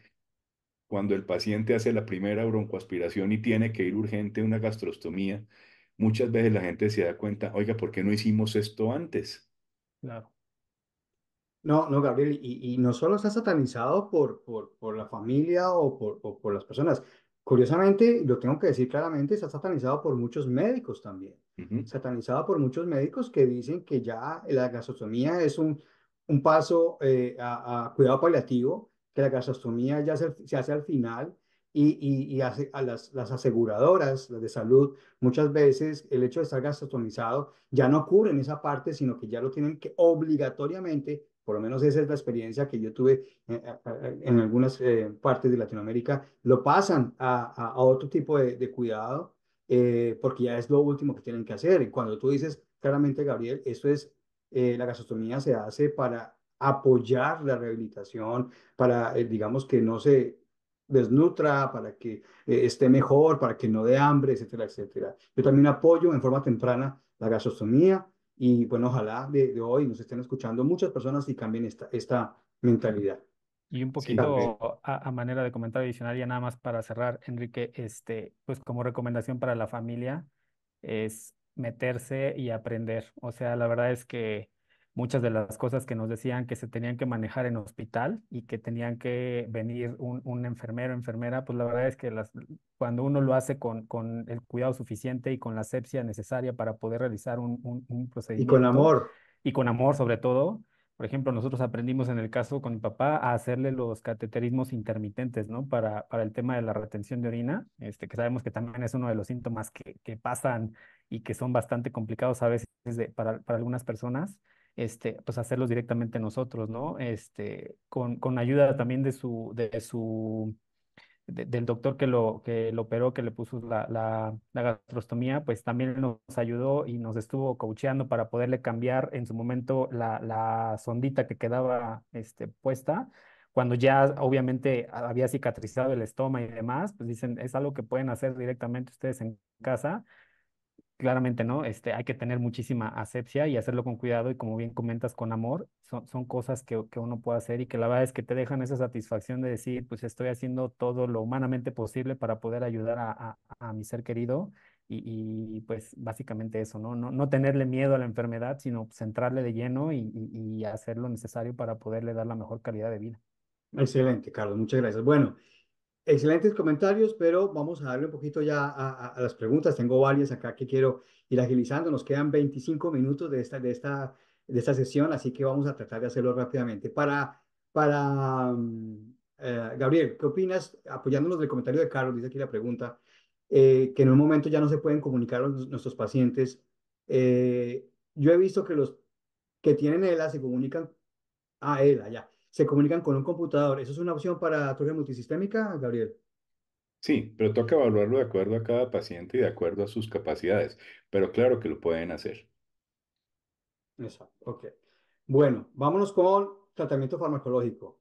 cuando el paciente hace la primera broncoaspiración y tiene que ir urgente a una gastrostomía, muchas veces la gente se da cuenta, oiga, ¿por qué no hicimos esto antes? Claro. No, no, Gabriel, y, no solo está satanizado por, por, por la familia o por, por las personas. Curiosamente, lo tengo que decir claramente, está satanizado por muchos médicos también. Satanizado por muchos médicos que dicen que ya la gastrotomía es un, un paso eh, a, cuidado paliativo, que la gastrotomía ya se, hace al final, y, y, hace, a las, las, aseguradoras, las de salud, muchas veces el hecho de estar gastrotomizado ya no en esa parte, sino que ya lo tienen que obligatoriamente por lo menos esa es la experiencia que yo tuve eh, eh, eh, en, algunas partes de Latinoamérica, lo pasan a, otro tipo de, cuidado porque ya es lo último que tienen que hacer. Y cuando tú dices claramente, Gabriel, eso es, la gastrostomía se hace para apoyar la rehabilitación, para, digamos, que no se desnutra, para que esté mejor, para que no dé hambre, etcétera, etcétera. Yo también apoyo en forma temprana la gastrostomía y bueno, ojalá de, hoy nos estén escuchando muchas personas y cambien esta, esta mentalidad. Y un poquito a, manera de comentario adicional, ya nada más para cerrar, Enrique, este, pues como recomendación para la familia es meterse y aprender. O sea, la verdad es que muchas de las cosas que nos decían que se tenían que manejar en hospital y que tenían que venir un, un enfermero, enfermera, pues la verdad es que las, cuando uno lo hace con, el cuidado suficiente y con la asepsia necesaria para poder realizar un, procedimiento. Y con amor. Y con amor sobre todo, por ejemplo, nosotros aprendimos en el caso con mi papá a hacerle los cateterismos intermitentes, ¿no? Para, para el tema de la retención de orina, este, que sabemos que también es uno de los síntomas que, pasan y que son bastante complicados a veces para, para, algunas personas. Este, pues hacerlos directamente nosotros, ¿no? Este, con, con ayuda también de su, de su, del doctor que lo, que lo operó, que le puso la, la, gastrostomía, pues también nos ayudó y nos estuvo coacheando para poderle cambiar en su momento la, sondita que quedaba, este, puesta cuando ya obviamente había cicatrizado el estómago y demás, pues dicen, es algo que pueden hacer directamente ustedes en casa claramente, ¿no? Este, hay que tener muchísima asepsia y hacerlo con cuidado y como bien comentas, con amor. Son, son cosas que, uno puede hacer y que la verdad es que te dejan esa satisfacción de decir, pues estoy haciendo todo lo humanamente posible para poder ayudar a, mi ser querido. Y, pues básicamente eso, ¿no? ¿no? No tenerle miedo a la enfermedad, sino centrarle de lleno y, y hacer lo necesario para poderle dar la mejor calidad de vida. Excelente, Carlos. Muchas gracias. Bueno. Excelentes comentarios, pero vamos a darle un poquito ya a, las preguntas. Tengo varias acá que quiero ir agilizando. Nos quedan 25 minutos de esta, de esta, de esta sesión, así que vamos a tratar de hacerlo rápidamente. Para, para mm, eh, Gabriel, ¿qué opinas? Apoyándonos del comentario de Carlos, dice aquí la pregunta, eh, que en un momento ya no se pueden comunicar nuestros pacientes. Eh, yo he visto que los que tienen ELA se comunican a ELA, ya se comunican con un computador. ¿Eso es una opción para atrofia multisistémica, Gabriel? Sí, pero toca evaluarlo de acuerdo a cada paciente y de acuerdo a sus capacidades, pero claro que lo pueden hacer. Exacto, ok. Bueno, vámonos con tratamiento farmacológico.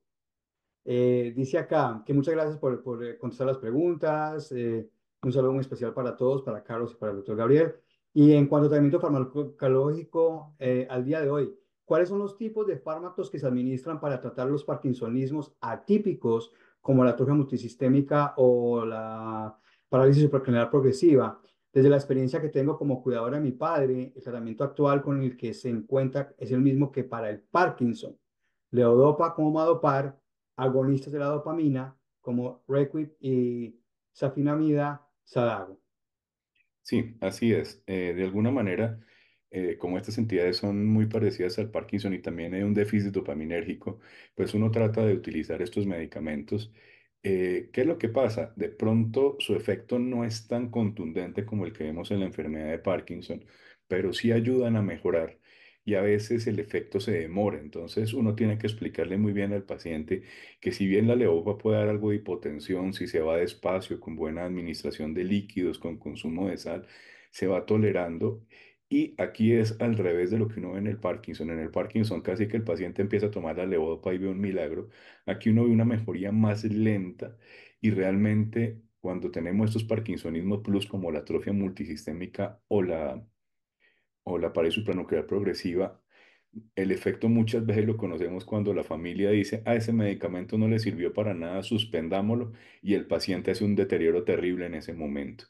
Eh, dice acá que muchas gracias por, eh, contestar las preguntas. Eh, un saludo muy especial para todos, para Carlos y para el doctor Gabriel. Y en cuanto a tratamiento farmacológico, al día de hoy, ¿Cuáles son los tipos de fármacos que se administran para tratar los parkinsonismos atípicos, como la atrofia multisistémica o la parálisis supracranial progresiva? Desde la experiencia que tengo como cuidadora de mi padre, el tratamiento actual con el que se encuentra es el mismo que para el Parkinson. Leodopa como Madopar, agonistas de la dopamina como Requip y Safinamida Sadago. Sí, así es. Eh, de alguna manera, eh, como estas entidades son muy parecidas al Parkinson y también hay un déficit dopaminérgico, pues uno trata de utilizar estos medicamentos. Eh, ¿Qué es lo que pasa? De pronto su efecto no es tan contundente como el que vemos en la enfermedad de Parkinson, pero sí ayudan a mejorar y a veces el efecto se demora. Entonces uno tiene que explicarle muy bien al paciente que si bien la leopa puede dar algo de hipotensión, si se va despacio, con buena administración de líquidos, con consumo de sal, se va tolerando y aquí es al revés de lo que uno ve en el Parkinson. En el Parkinson casi que el paciente empieza a tomar la levodopa y ve un milagro. Aquí uno ve una mejoría más lenta y realmente cuando tenemos estos parkinsonismos plus como la atrofia multisistémica o la, o la pared supranuclear progresiva, el efecto muchas veces lo conocemos cuando la familia dice, a ah, ese medicamento no le sirvió para nada, suspendámoslo, y el paciente hace un deterioro terrible en ese momento.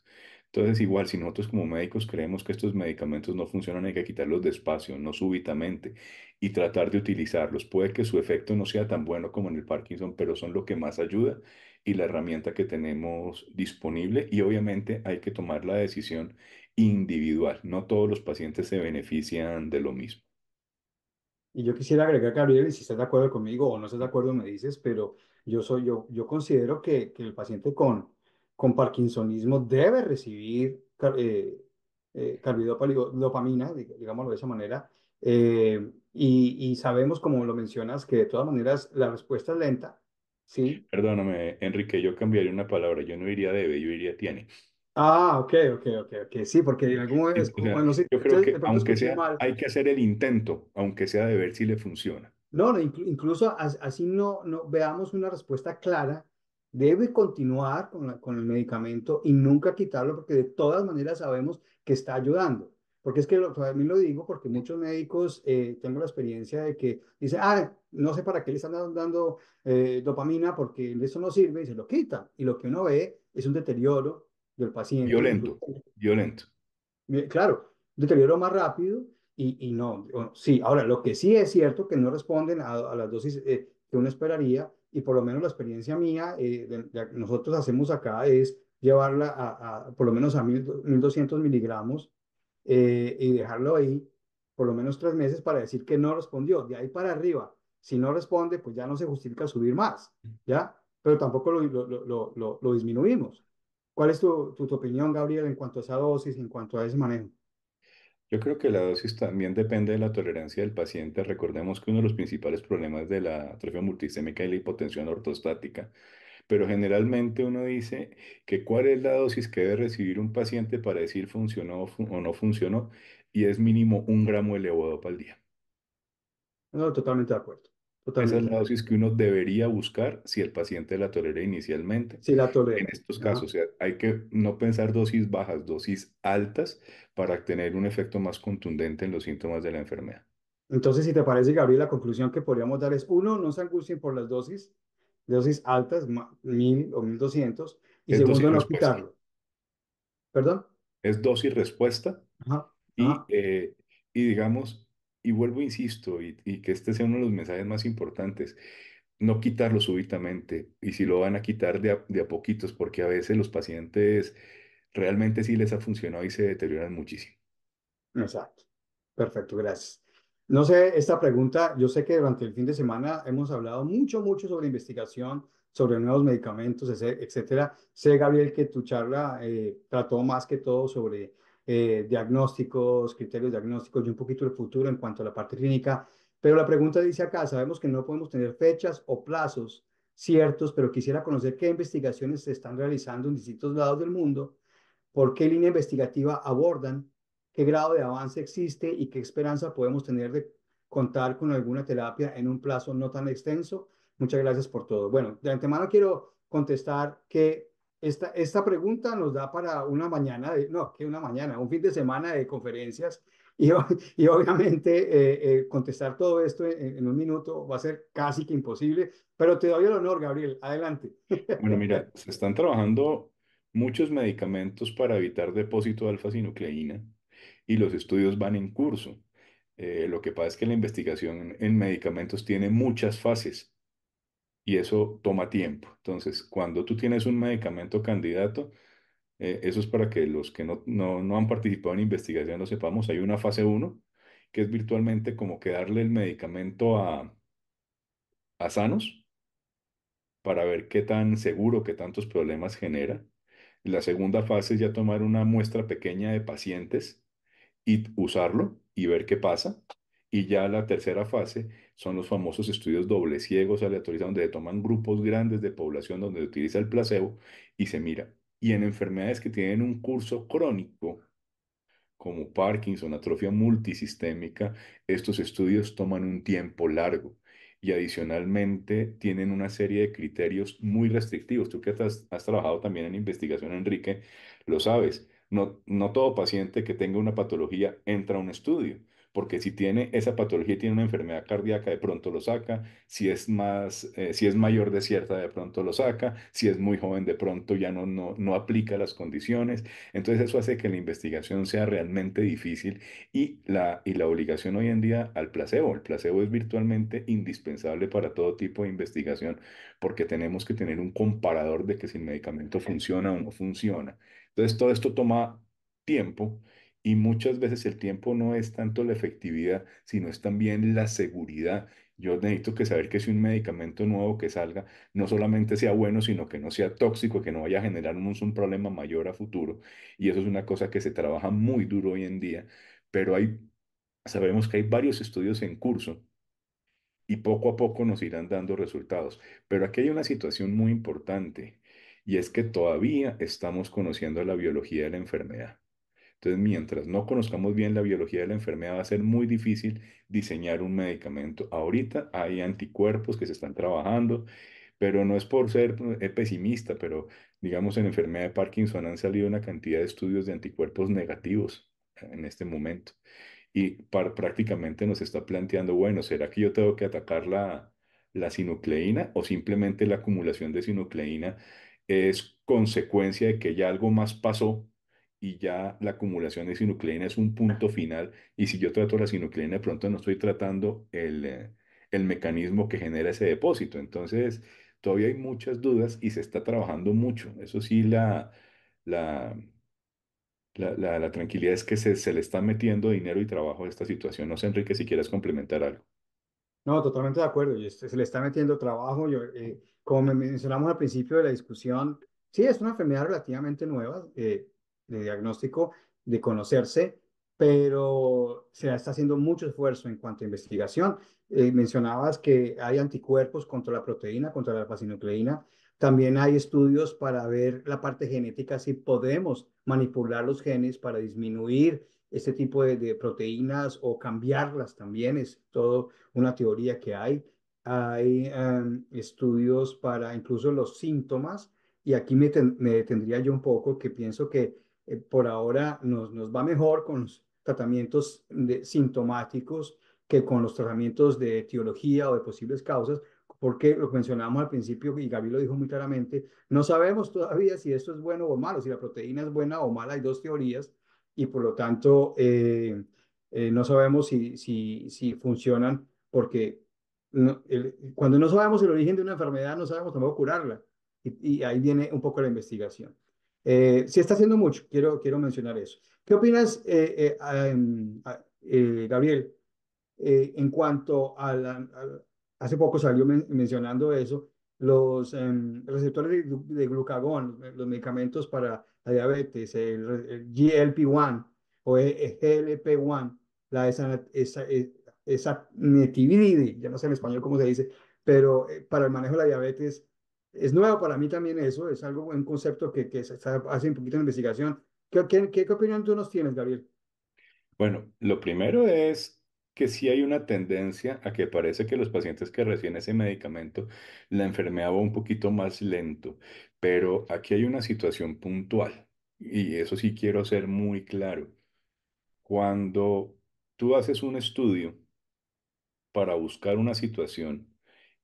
Entonces, igual, si nosotros como médicos creemos que estos medicamentos no funcionan, hay que quitarlos despacio, no súbitamente, y tratar de utilizarlos. Puede que su efecto no sea tan bueno como en el Parkinson, pero son lo que más ayuda y la herramienta que tenemos disponible. Y obviamente hay que tomar la decisión individual. No todos los pacientes se benefician de lo mismo. Y yo quisiera agregar, Gabriel, si estás de acuerdo conmigo o no estás de acuerdo, me dices, pero yo, soy, yo, yo considero que, que el paciente con con parkinsonismo debe recibir eh, eh carbidopamina, digámoslo de esa manera, eh, y, sabemos, como lo mencionas, que de todas maneras la respuesta es lenta, ¿sí? Perdóname, Enrique, yo cambiaría una palabra, yo no diría debe, yo diría tiene. Ah, ok, ok, ok, ok, sí, porque en algún momento... yo creo que aunque sea, hay que hacer el intento, aunque sea de ver si le funciona. No, no incluso así no, no veamos una respuesta clara, debe continuar con, el medicamento y nunca quitarlo porque de todas maneras sabemos que está ayudando. Porque es que lo, también lo digo porque muchos médicos, eh, tengo la experiencia de que dicen, ah, no sé para qué le están dando eh, dopamina porque eso no sirve y se lo quitan. Y lo que uno ve es un deterioro del paciente. Violento, violento. Eh, claro, deterioro más rápido y, no. sí, ahora lo que sí es cierto que no responden a, las dosis que uno esperaría y por lo menos la experiencia mía, eh, nosotros hacemos acá es llevarla a, por lo menos a 1200 miligramos eh, y dejarlo ahí por lo menos tres meses para decir que no respondió. De ahí para arriba, si no responde, pues ya no se justifica subir más, ¿ya? Pero tampoco lo, disminuimos. ¿Cuál es tu opinión, Gabriel, en cuanto a esa dosis, en cuanto a ese manejo? Yo creo que la dosis también depende de la tolerancia del paciente. Recordemos que uno de los principales problemas de la atrofia multistémica es la hipotensión ortostática, pero generalmente uno dice que cuál es la dosis que debe recibir un paciente para decir funcionó o no funcionó y es mínimo un gramo elevado para el día. No, totalmente de acuerdo. Esa es la dosis que uno debería buscar si el paciente la tolera inicialmente. Si la En estos casos, hay que no pensar dosis bajas, dosis altas para tener un efecto más contundente en los síntomas de la enfermedad. Entonces, si te parece, Gabriel, la conclusión que podríamos dar es, uno, no se angustien por las dosis, dosis altas, mil 1000 o 1200, y segundo, no ¿Perdón? es dosis respuesta y, eh, y digamos, y vuelvo, insisto, y, que este sea uno de los mensajes más importantes, no quitarlo súbitamente, y si lo van a quitar de a, poquitos, porque a veces los pacientes realmente sí les ha funcionado y se deterioran muchísimo. Exacto. Perfecto, gracias. No sé, esta pregunta, yo sé que durante el fin de semana hemos hablado mucho, mucho sobre investigación, sobre nuevos medicamentos, etcétera. Sé, Gabriel, que tu charla eh, trató más que todo sobre eh, diagnósticos, criterios diagnósticos y un poquito el futuro en cuanto a la parte clínica. Pero la pregunta dice acá, sabemos que no podemos tener fechas o plazos ciertos, pero quisiera conocer qué investigaciones se están realizando en distintos lados del mundo, por qué línea investigativa abordan, qué grado de avance existe y qué esperanza podemos tener de contar con alguna terapia en un plazo no tan extenso. Muchas gracias por todo. Bueno, de antemano quiero contestar que esta, pregunta nos da para una mañana, no, que una mañana, un fin de semana de conferencias y, obviamente eh, eh, contestar todo esto en, un minuto va a ser casi que imposible, pero te doy el honor, Gabriel, adelante. Bueno, mira, se están trabajando muchos medicamentos para evitar depósito de alfa-sinucleína y los estudios van en curso. Eh, lo que pasa es que la investigación en medicamentos tiene muchas fases y eso toma tiempo. Entonces, cuando tú tienes un medicamento candidato, eh, eso es para que los que no, no, han participado en investigación lo sepamos, hay una fase 1, que es virtualmente como que darle el medicamento a, a sanos para ver qué tan seguro, qué tantos problemas genera. La segunda fase es ya tomar una muestra pequeña de pacientes y usarlo y ver qué pasa. Y ya la tercera fase son los famosos estudios doble ciegos aleatorizados, donde toman grupos grandes de población donde se utiliza el placebo y se mira. Y en enfermedades que tienen un curso crónico, como Parkinson, atrofia multisistémica, estos estudios toman un tiempo largo y adicionalmente tienen una serie de criterios muy restrictivos. Tú que has, trabajado también en investigación, Enrique, lo sabes. No, no todo paciente que tenga una patología entra a un estudio porque si tiene esa patología y tiene una enfermedad cardíaca, de pronto lo saca, si es más, eh, si es mayor de cierta, de pronto lo saca, si es muy joven, de pronto ya no, no, aplica las condiciones. Entonces eso hace que la investigación sea realmente difícil y la, y la obligación hoy en día al placebo. El placebo es virtualmente indispensable para todo tipo de investigación porque tenemos que tener un comparador de que si el medicamento funciona o no funciona. Entonces todo esto toma tiempo y muchas veces el tiempo no es tanto la efectividad, sino es también la seguridad. Yo necesito que saber que si un medicamento nuevo que salga no solamente sea bueno, sino que no sea tóxico, que no vaya a generar un, un problema mayor a futuro. Y eso es una cosa que se trabaja muy duro hoy en día, pero hay, sabemos que hay varios estudios en curso y poco a poco nos irán dando resultados. Pero aquí hay una situación muy importante y es que todavía estamos conociendo la biología de la enfermedad. Entonces, mientras no conozcamos bien la biología de la enfermedad, va a ser muy difícil diseñar un medicamento. Ahorita hay anticuerpos que se están trabajando, pero no es por ser eh, pesimista, pero digamos en enfermedad de Parkinson han salido una cantidad de estudios de anticuerpos negativos en este momento. Y prácticamente nos está planteando, bueno, ¿será que yo tengo que atacar la, la sinucleína o simplemente la acumulación de sinucleína es consecuencia de que ya algo más pasó y ya la acumulación de sinucleína es un punto final. Y si yo trato la sinucleina de pronto no estoy tratando el, eh, el mecanismo que genera ese depósito. Entonces, todavía hay muchas dudas y se está trabajando mucho. Eso sí, la, la, la, tranquilidad es que se, le está metiendo dinero y trabajo a esta situación. No sé, Enrique, si quieres complementar algo. No, totalmente de acuerdo. Este, se le está metiendo trabajo. Yo, eh, como mencionamos al principio de la discusión, sí, es una enfermedad relativamente nueva. Eh, de diagnóstico, de conocerse, pero se está haciendo mucho esfuerzo en cuanto a investigación. Eh, mencionabas que hay anticuerpos contra la proteína, contra la alfa También hay estudios para ver la parte genética, si podemos manipular los genes para disminuir este tipo de, proteínas o cambiarlas también. Es todo una teoría que hay. Hay em, estudios para incluso los síntomas. Y aquí me, me detendría yo un poco, que pienso que eh, por ahora nos, va mejor con los tratamientos sintomáticos que con los tratamientos de etiología o de posibles causas, porque lo mencionamos al principio y Gaby lo dijo muy claramente, no sabemos todavía si esto es bueno o malo, si la proteína es buena o mala, hay dos teorías y por lo tanto eh, eh, no sabemos si, funcionan porque cuando no sabemos el origen de una enfermedad no sabemos cómo curarla y ahí viene un poco la investigación. Eh, está haciendo mucho, quiero, quiero mencionar eso. ¿Qué opinas, eh, eh, em, eh, Gabriel, en cuanto a, hace poco salió mencionando eso, los em, receptores de, glucagón, los medicamentos para la diabetes, el, GLP-1 o GLP-1, la esa, e, esa, esa ya no sé en español cómo se dice, pero para el manejo de la diabetes es nuevo para mí también eso, es algo, un concepto que, que se hace un poquito de investigación. ¿Qué, qué opinión tú nos tienes, Gabriel? Bueno, lo primero es que sí hay una tendencia a que parece que los pacientes que reciben ese medicamento, la enfermedad va un poquito más lento, pero aquí hay una situación puntual y eso sí quiero ser muy claro. Cuando tú haces un estudio para buscar una situación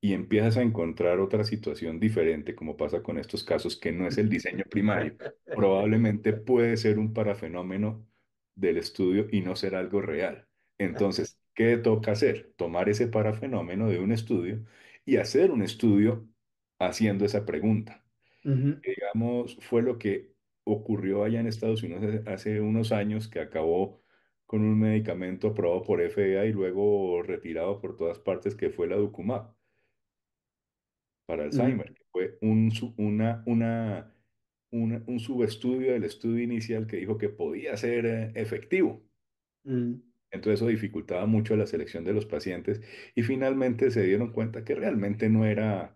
y empiezas a encontrar otra situación diferente, como pasa con estos casos, que no es el diseño primario. Probablemente puede ser un parafenómeno del estudio y no ser algo real. Entonces, ¿qué toca hacer? Tomar ese parafenómeno de un estudio y hacer un estudio haciendo esa pregunta. Digamos, fue lo que ocurrió allá en Estados Unidos hace unos años que acabó con un medicamento aprobado por FDA y luego retirado por todas partes que fue la Ducumab para Alzheimer, que fue un, una, una, un un subestudio del estudio inicial que dijo que podía ser eh, efectivo. Mm. Entonces eso dificultaba mucho la selección de los pacientes y finalmente se dieron cuenta que realmente no era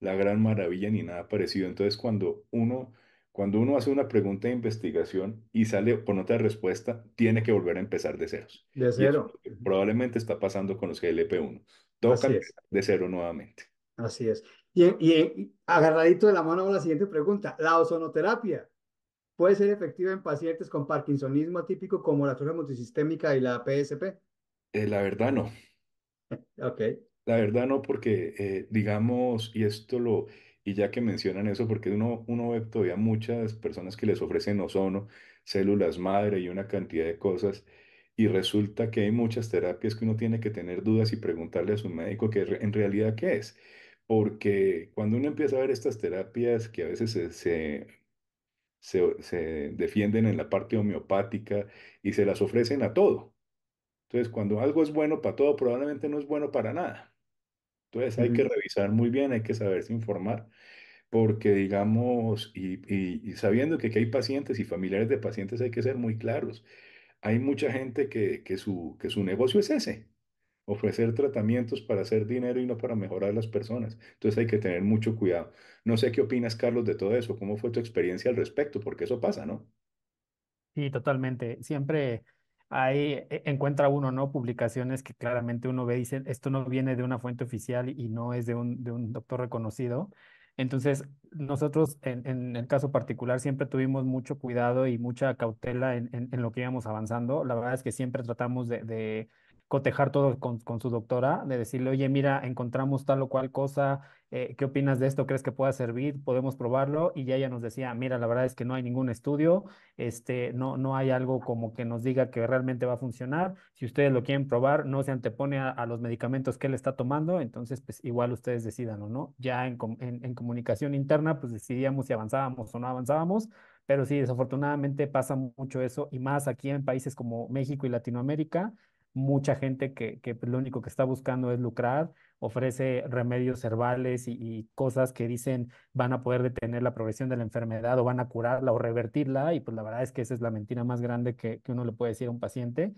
la gran maravilla ni nada parecido. Entonces cuando uno, cuando uno hace una pregunta de investigación y sale con otra respuesta, tiene que volver a empezar de ceros. De cero. probablemente está pasando con los GLP-1. Toca de cero nuevamente. Así es. Y, agarradito de la mano la siguiente pregunta. ¿La ozonoterapia puede ser efectiva en pacientes con parkinsonismo atípico como la atrofia multisistémica y la PSP? Eh, la verdad no. ok. La verdad no, porque eh, digamos, y esto lo, y ya que mencionan eso, porque uno, uno ve todavía muchas personas que les ofrecen ozono, células madre y una cantidad de cosas, y resulta que hay muchas terapias que uno tiene que tener dudas y preguntarle a su médico que en realidad qué es porque cuando uno empieza a ver estas terapias que a veces se, se, defienden en la parte homeopática y se las ofrecen a todo. Entonces, cuando algo es bueno para todo, probablemente no es bueno para nada. Entonces, hay que revisar muy bien, hay que saberse informar, porque digamos, y, sabiendo que, aquí hay pacientes y familiares de pacientes, hay que ser muy claros. Hay mucha gente que, que su negocio es ese ofrecer tratamientos para hacer dinero y no para mejorar a las personas. Entonces hay que tener mucho cuidado. No sé qué opinas, Carlos, de todo eso. ¿Cómo fue tu experiencia al respecto? Porque eso pasa, ¿no? Sí, totalmente. Siempre hay, e, encuentra uno, ¿no? Publicaciones que claramente uno ve y dice, esto no viene de una fuente oficial y no es de un, de un doctor reconocido. Entonces, nosotros en, el caso particular siempre tuvimos mucho cuidado y mucha cautela en, lo que íbamos avanzando. La verdad es que siempre tratamos de cotejar todo con, su doctora, de decirle, oye, mira, encontramos tal o cual cosa, eh, ¿qué opinas de esto? ¿Crees que pueda servir? ¿Podemos probarlo? Y ya ella nos decía, mira, la verdad es que no hay ningún estudio, este, no, no hay algo como que nos diga que realmente va a funcionar. Si ustedes lo quieren probar, no se antepone a, los medicamentos que él está tomando, entonces pues igual ustedes decidan o no. Ya en, en comunicación interna, pues decidíamos si avanzábamos o no avanzábamos, pero sí, desafortunadamente pasa mucho eso y más aquí en países como México y Latinoamérica, mucha gente que, pues, lo único que está buscando es lucrar, ofrece remedios herbales y, cosas que dicen van a poder detener la progresión de la enfermedad o van a curarla o revertirla, y pues la verdad es que esa es la mentira más grande que, uno le puede decir a un paciente.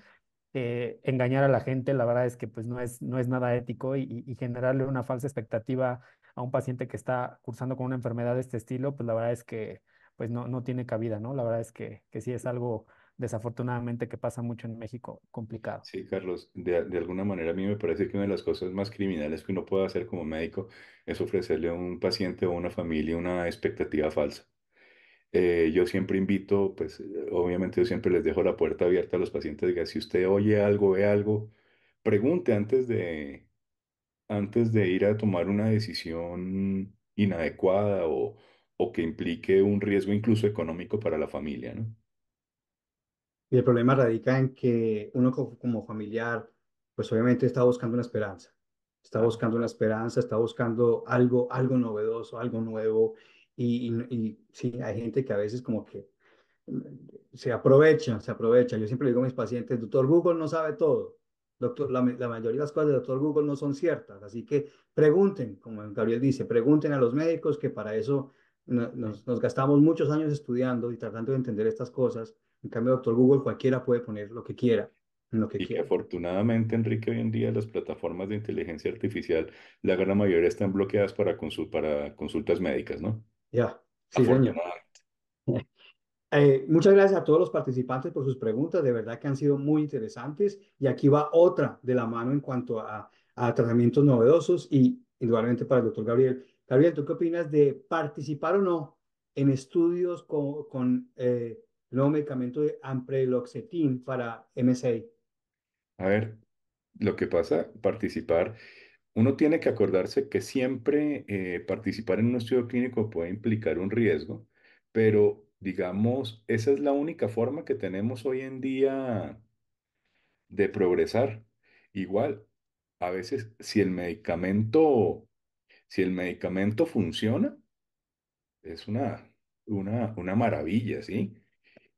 Eh, engañar a la gente, la verdad es que pues no es, no es nada ético y, y, generarle una falsa expectativa a un paciente que está cursando con una enfermedad de este estilo, pues la verdad es que pues no, no tiene cabida, ¿no? La verdad es que, que sí es algo desafortunadamente que pasa mucho en México, complicado. Sí, Carlos, de, alguna manera a mí me parece que una de las cosas más criminales que uno puede hacer como médico es ofrecerle a un paciente o a una familia una expectativa falsa. Eh, yo siempre invito, pues obviamente yo siempre les dejo la puerta abierta a los pacientes, diga, si usted oye algo, ve algo, pregunte antes de, antes de ir a tomar una decisión inadecuada o, o que implique un riesgo incluso económico para la familia, ¿no? Y el problema radica en que uno como, familiar, pues obviamente está buscando una esperanza, está buscando una esperanza, está buscando algo, algo novedoso, algo nuevo. Y, y, sí, hay gente que a veces como que mm, se aprovecha, se aprovecha. Yo siempre digo a mis pacientes, doctor Google no sabe todo. Doctor, la, mayoría de las cosas de doctor Google no son ciertas, así que pregunten, como Gabriel dice, pregunten a los médicos que para eso nos gastamos muchos años estudiando y tratando de entender estas cosas en cambio, doctor Google, cualquiera puede poner lo que quiera. Lo que y que afortunadamente, Enrique, hoy en día las plataformas de inteligencia artificial, la gran mayoría están bloqueadas para, para consultas médicas, ¿no? Ya, sí, señor. Eh, muchas gracias a todos los participantes por sus preguntas, de verdad que han sido muy interesantes. Y aquí va otra de la mano en cuanto a, tratamientos novedosos y igualmente para el doctor Gabriel. Gabriel, ¿tú qué opinas de participar o no en estudios con, con eh, nuevo medicamento de ampreloxetin para MSI? A ver, lo que pasa, participar, uno tiene que acordarse que siempre eh, participar en un estudio clínico puede implicar un riesgo, pero digamos, esa es la única forma que tenemos hoy en día de progresar. Igual, a veces si el medicamento, si el medicamento funciona, es una, una, una maravilla, ¿sí?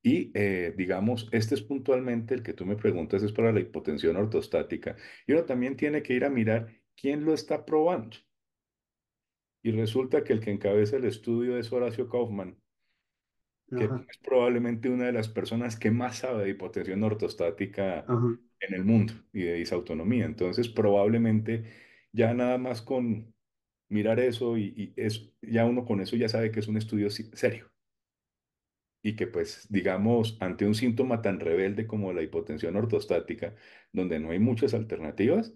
Y eh, digamos, este es puntualmente el que tú me preguntas, es para la hipotensión ortostática. Y uno también tiene que ir a mirar quién lo está probando. Y resulta que el que encabeza el estudio es Horacio Kaufman, que es probablemente una de las personas que más sabe de hipotensión ortostática en el mundo y de disautonomía. Entonces, probablemente ya nada más con mirar eso y, y es, ya uno con eso ya sabe que es un estudio serio y que pues digamos ante un síntoma tan rebelde como la hipotensión ortostática, donde no hay muchas alternativas,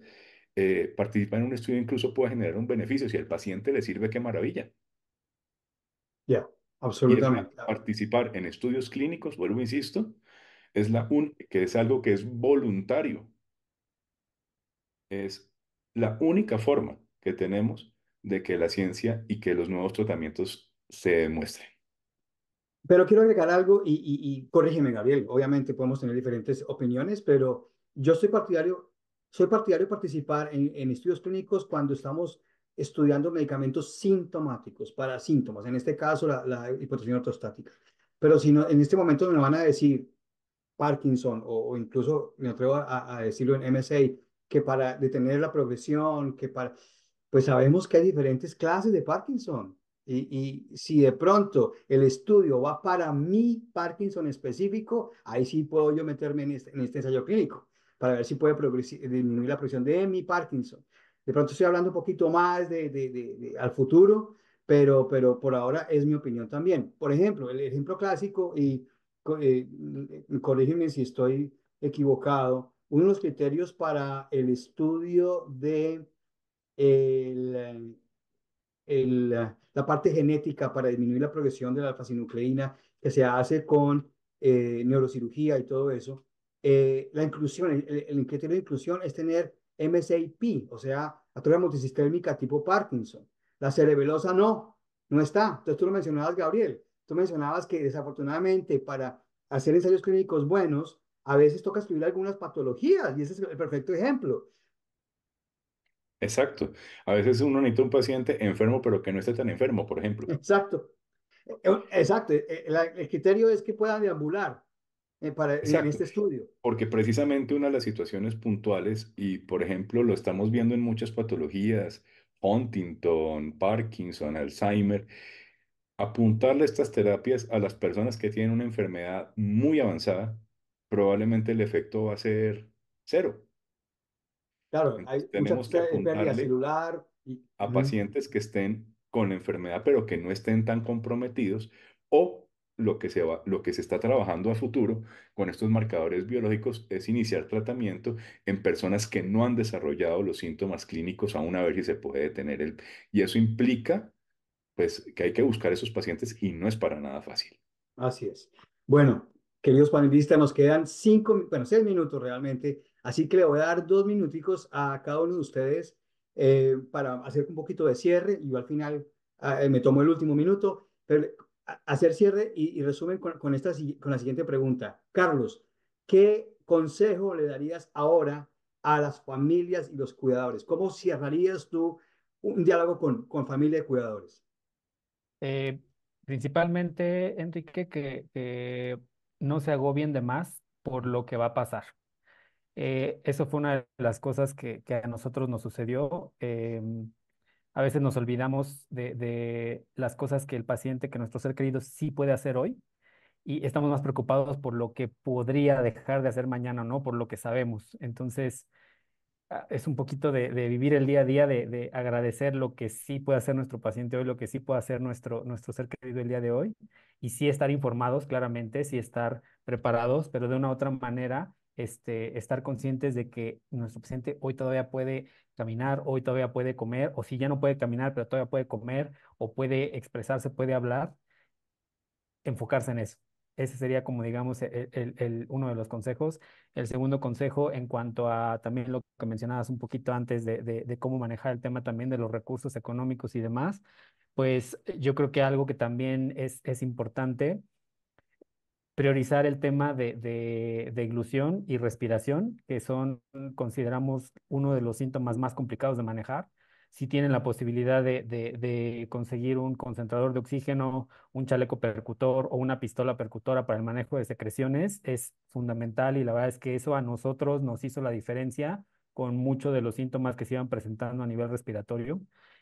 eh, participar en un estudio incluso puede generar un beneficio. Si al paciente le sirve, qué maravilla. Ya, absolutamente. participar en estudios clínicos, vuelvo, insisto, es la un que es algo que es voluntario. Es la única forma que tenemos de que la ciencia y que los nuevos tratamientos se demuestren pero quiero agregar algo y, corrígeme, Gabriel. Obviamente podemos tener diferentes opiniones, pero yo soy partidario, soy partidario de participar en, estudios clínicos cuando estamos estudiando medicamentos sintomáticos para síntomas, en este caso la, hipotensión ortostática. Pero si en este momento me van a decir Parkinson o, incluso me atrevo a, a, decirlo en MSA, que para detener la progresión, que para... Pues sabemos que hay diferentes clases de Parkinson. Y, si de pronto el estudio va para mi Parkinson específico, ahí sí puedo yo meterme en este, este ensayo clínico para ver si puede disminuir la progresión de mi Parkinson. De pronto estoy hablando un poquito más de, al futuro, pero, pero por ahora es mi opinión también. Por ejemplo, el ejemplo clásico, y eh, si estoy equivocado, uno de los criterios para el estudio de el, la parte genética para disminuir la progresión de la alfa-sinucleína, que se hace con eh, neurocirugía y todo eso. Eh, la inclusión, el, criterio de inclusión es tener MSAP, o sea, atrofia multisistémica tipo Parkinson. La cerebelosa no, no está. Entonces tú lo mencionabas, Gabriel. Tú mencionabas que desafortunadamente para hacer ensayos clínicos buenos, a veces toca escribir algunas patologías, y ese es el perfecto ejemplo. Exacto. A veces uno necesita un paciente enfermo, pero que no esté tan enfermo, por ejemplo. Exacto. E, e, exacto. E, el, criterio es que pueda deambular eh, para, en este estudio. Porque precisamente una de las situaciones puntuales, y por ejemplo lo estamos viendo en muchas patologías, Huntington, Parkinson, Alzheimer, apuntarle estas terapias a las personas que tienen una enfermedad muy avanzada, probablemente el efecto va a ser cero. Claro, tenemos que celular. A pacientes que estén con la enfermedad, pero que no estén tan comprometidos, o lo que, se va, lo que se está trabajando a futuro con estos marcadores biológicos es iniciar tratamiento en personas que no han desarrollado los síntomas clínicos aún a ver si se puede detener el... Y eso implica, pues, que hay que buscar esos pacientes y no es para nada fácil. Así es. Bueno, queridos panelistas, nos quedan cinco, bueno, seis minutos realmente Así que le voy a dar dos minuticos a cada uno de ustedes eh, para hacer un poquito de cierre. Yo al final ah, eh, me tomo el último minuto, pero ah, hacer cierre y, resumen con, esta, con la siguiente pregunta. Carlos, ¿qué consejo le darías ahora a las familias y los cuidadores? ¿Cómo cerrarías tú un diálogo con, con familia y cuidadores? Eh, principalmente, Enrique, que, no se bien de más por lo que va a pasar. Eh, eso fue una de las cosas que, a nosotros nos sucedió. Em, a veces nos olvidamos de, las cosas que el paciente, que nuestro ser querido sí puede hacer hoy y estamos más preocupados por lo que podría dejar de hacer mañana o no, por lo que sabemos. Entonces, ah, es un poquito de, vivir el día a día, de, agradecer lo que sí puede hacer nuestro paciente hoy, lo que sí puede hacer nuestro, nuestro ser querido el día de hoy, y sí estar informados, claramente, sí estar preparados, pero de una otra manera, este, estar conscientes de que nuestro paciente hoy todavía puede caminar, hoy todavía puede comer, o si ya no puede caminar, pero todavía puede comer, o puede expresarse, puede hablar, enfocarse en eso. Ese sería como, digamos, e-, e-, uno de los consejos. El segundo consejo, en cuanto a también lo que mencionabas un poquito antes de, de cómo manejar el tema también de los recursos económicos y demás, pues yo creo que algo que también es, es importante priorizar el tema de, de, y respiración, que son, consideramos, uno de los síntomas más complicados de manejar. Si tienen la posibilidad de, conseguir un concentrador de oxígeno, un chaleco percutor o una pistola percutora para el manejo de secreciones, es fundamental y la verdad es que eso a nosotros nos hizo la diferencia con muchos de los síntomas que se iban presentando a nivel respiratorio.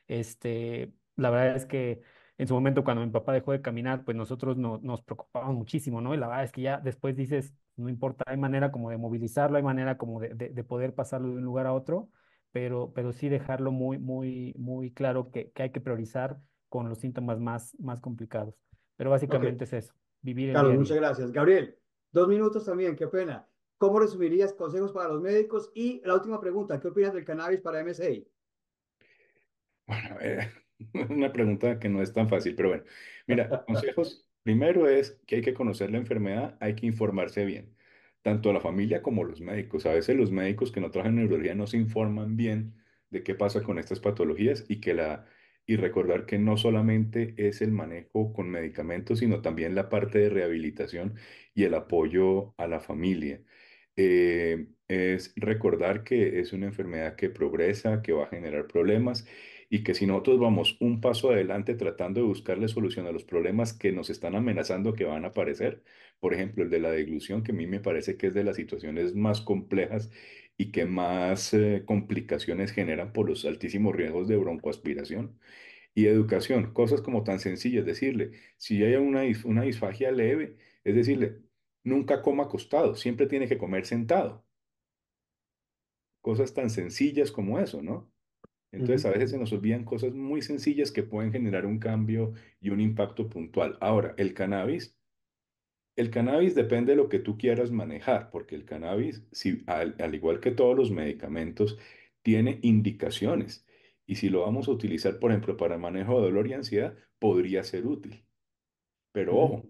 Este, la verdad es que en su momento cuando mi papá dejó de caminar, pues nosotros no, nos preocupábamos muchísimo, ¿no? Y la verdad es que ya después dices, no importa, hay manera como de movilizarlo, hay manera como de, poder pasarlo de un lugar a otro, pero, pero sí dejarlo muy, muy, muy claro que, hay que priorizar con los síntomas más, más complicados. Pero básicamente es eso, vivir el Carlos, muchas gracias. Gabriel, dos minutos también, qué pena. ¿Cómo resumirías consejos para los médicos? Y la última pregunta, ¿qué opinas del cannabis para MSA? Bueno, eh, Una pregunta que no es tan fácil, pero bueno. Mira, consejos. Primero es que hay que conocer la enfermedad, hay que informarse bien, tanto a la familia como los médicos. A veces los médicos que no trabajan neurología no se informan bien de qué pasa con estas patologías y que la y recordar que no solamente es el manejo con medicamentos, sino también la parte de rehabilitación y el apoyo a la familia. Eh, es recordar que es una enfermedad que progresa, que va a generar problemas y que si nosotros vamos un paso adelante tratando de buscarle solución a los problemas que nos están amenazando que van a aparecer, por ejemplo, el de la deglución, que a mí me parece que es de las situaciones más complejas y que más eh, complicaciones generan por los altísimos riesgos de broncoaspiración. Y educación, cosas como tan sencillas, decirle, si hay una, una disfagia leve, es decirle, nunca coma acostado, siempre tiene que comer sentado. Cosas tan sencillas como eso, ¿no? Entonces, a veces se nos olvidan cosas muy sencillas que pueden generar un cambio y un impacto puntual. Ahora, el cannabis, el cannabis depende de lo que tú quieras manejar, porque el cannabis, al, igual que todos los medicamentos, tiene indicaciones. Y si lo vamos a utilizar, por ejemplo, para manejo de dolor y ansiedad, podría ser útil. Pero ojo,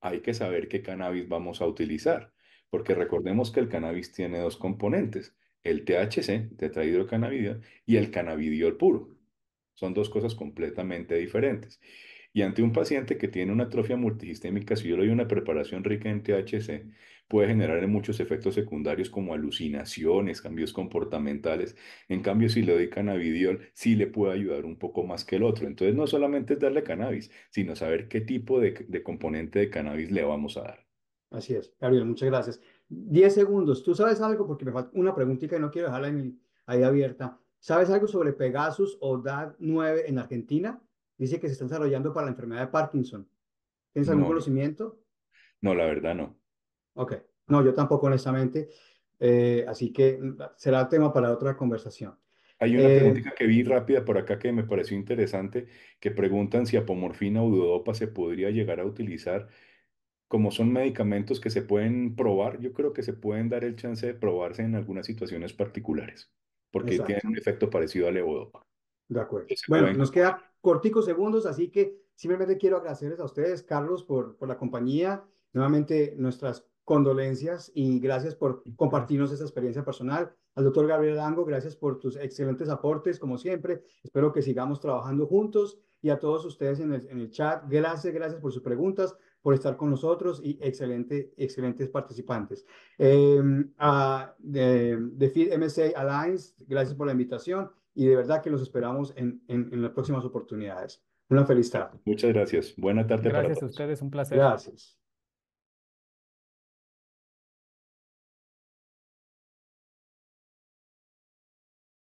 hay que saber qué cannabis vamos a utilizar, porque recordemos que el cannabis tiene dos componentes el THC, tetrahidrocannabidiol, y el cannabidiol puro. Son dos cosas completamente diferentes. Y ante un paciente que tiene una atrofia multisistémica, si yo le doy una preparación rica en THC, puede generar muchos efectos secundarios como alucinaciones, cambios comportamentales. En cambio, si le doy cannabidiol, sí le puede ayudar un poco más que el otro. Entonces, no solamente es darle cannabis, sino saber qué tipo de, de componente de cannabis le vamos a dar. Así es. Gabriel, muchas gracias. 10 segundos. ¿Tú sabes algo? Porque me falta una preguntita que no quiero dejarla ahí, abierta. ¿Sabes algo sobre Pegasus o DAD9 en Argentina? Dice que se está desarrollando para la enfermedad de Parkinson. ¿Tienes algún conocimiento? No, la verdad no. Ok. No, yo tampoco, honestamente. Eh, así que será tema para otra conversación. Hay una eh, pregunta que vi rápida por acá que me pareció interesante, que preguntan si apomorfina o dudopa se podría llegar a utilizar como son medicamentos que se pueden probar, yo creo que se pueden dar el chance de probarse en algunas situaciones particulares, porque tienen un efecto parecido al levodopa. De acuerdo. Bueno, nos queda corticos segundos, así que simplemente quiero agradecerles a ustedes, Carlos, por, por la compañía, nuevamente nuestras condolencias y gracias por compartirnos esa experiencia personal. Al doctor Gabriel Lango, gracias por tus excelentes aportes, como siempre. Espero que sigamos trabajando juntos y a todos ustedes en el, en el chat, gracias, gracias por sus preguntas por estar con nosotros y excelente, excelentes participantes. Em, a, de, Feed MSA Alliance, gracias por la invitación y de verdad que los esperamos en, en, las próximas oportunidades. Una feliz tarde. Muchas gracias. Buena tarde para todos. Gracias a ustedes, un placer. Gracias.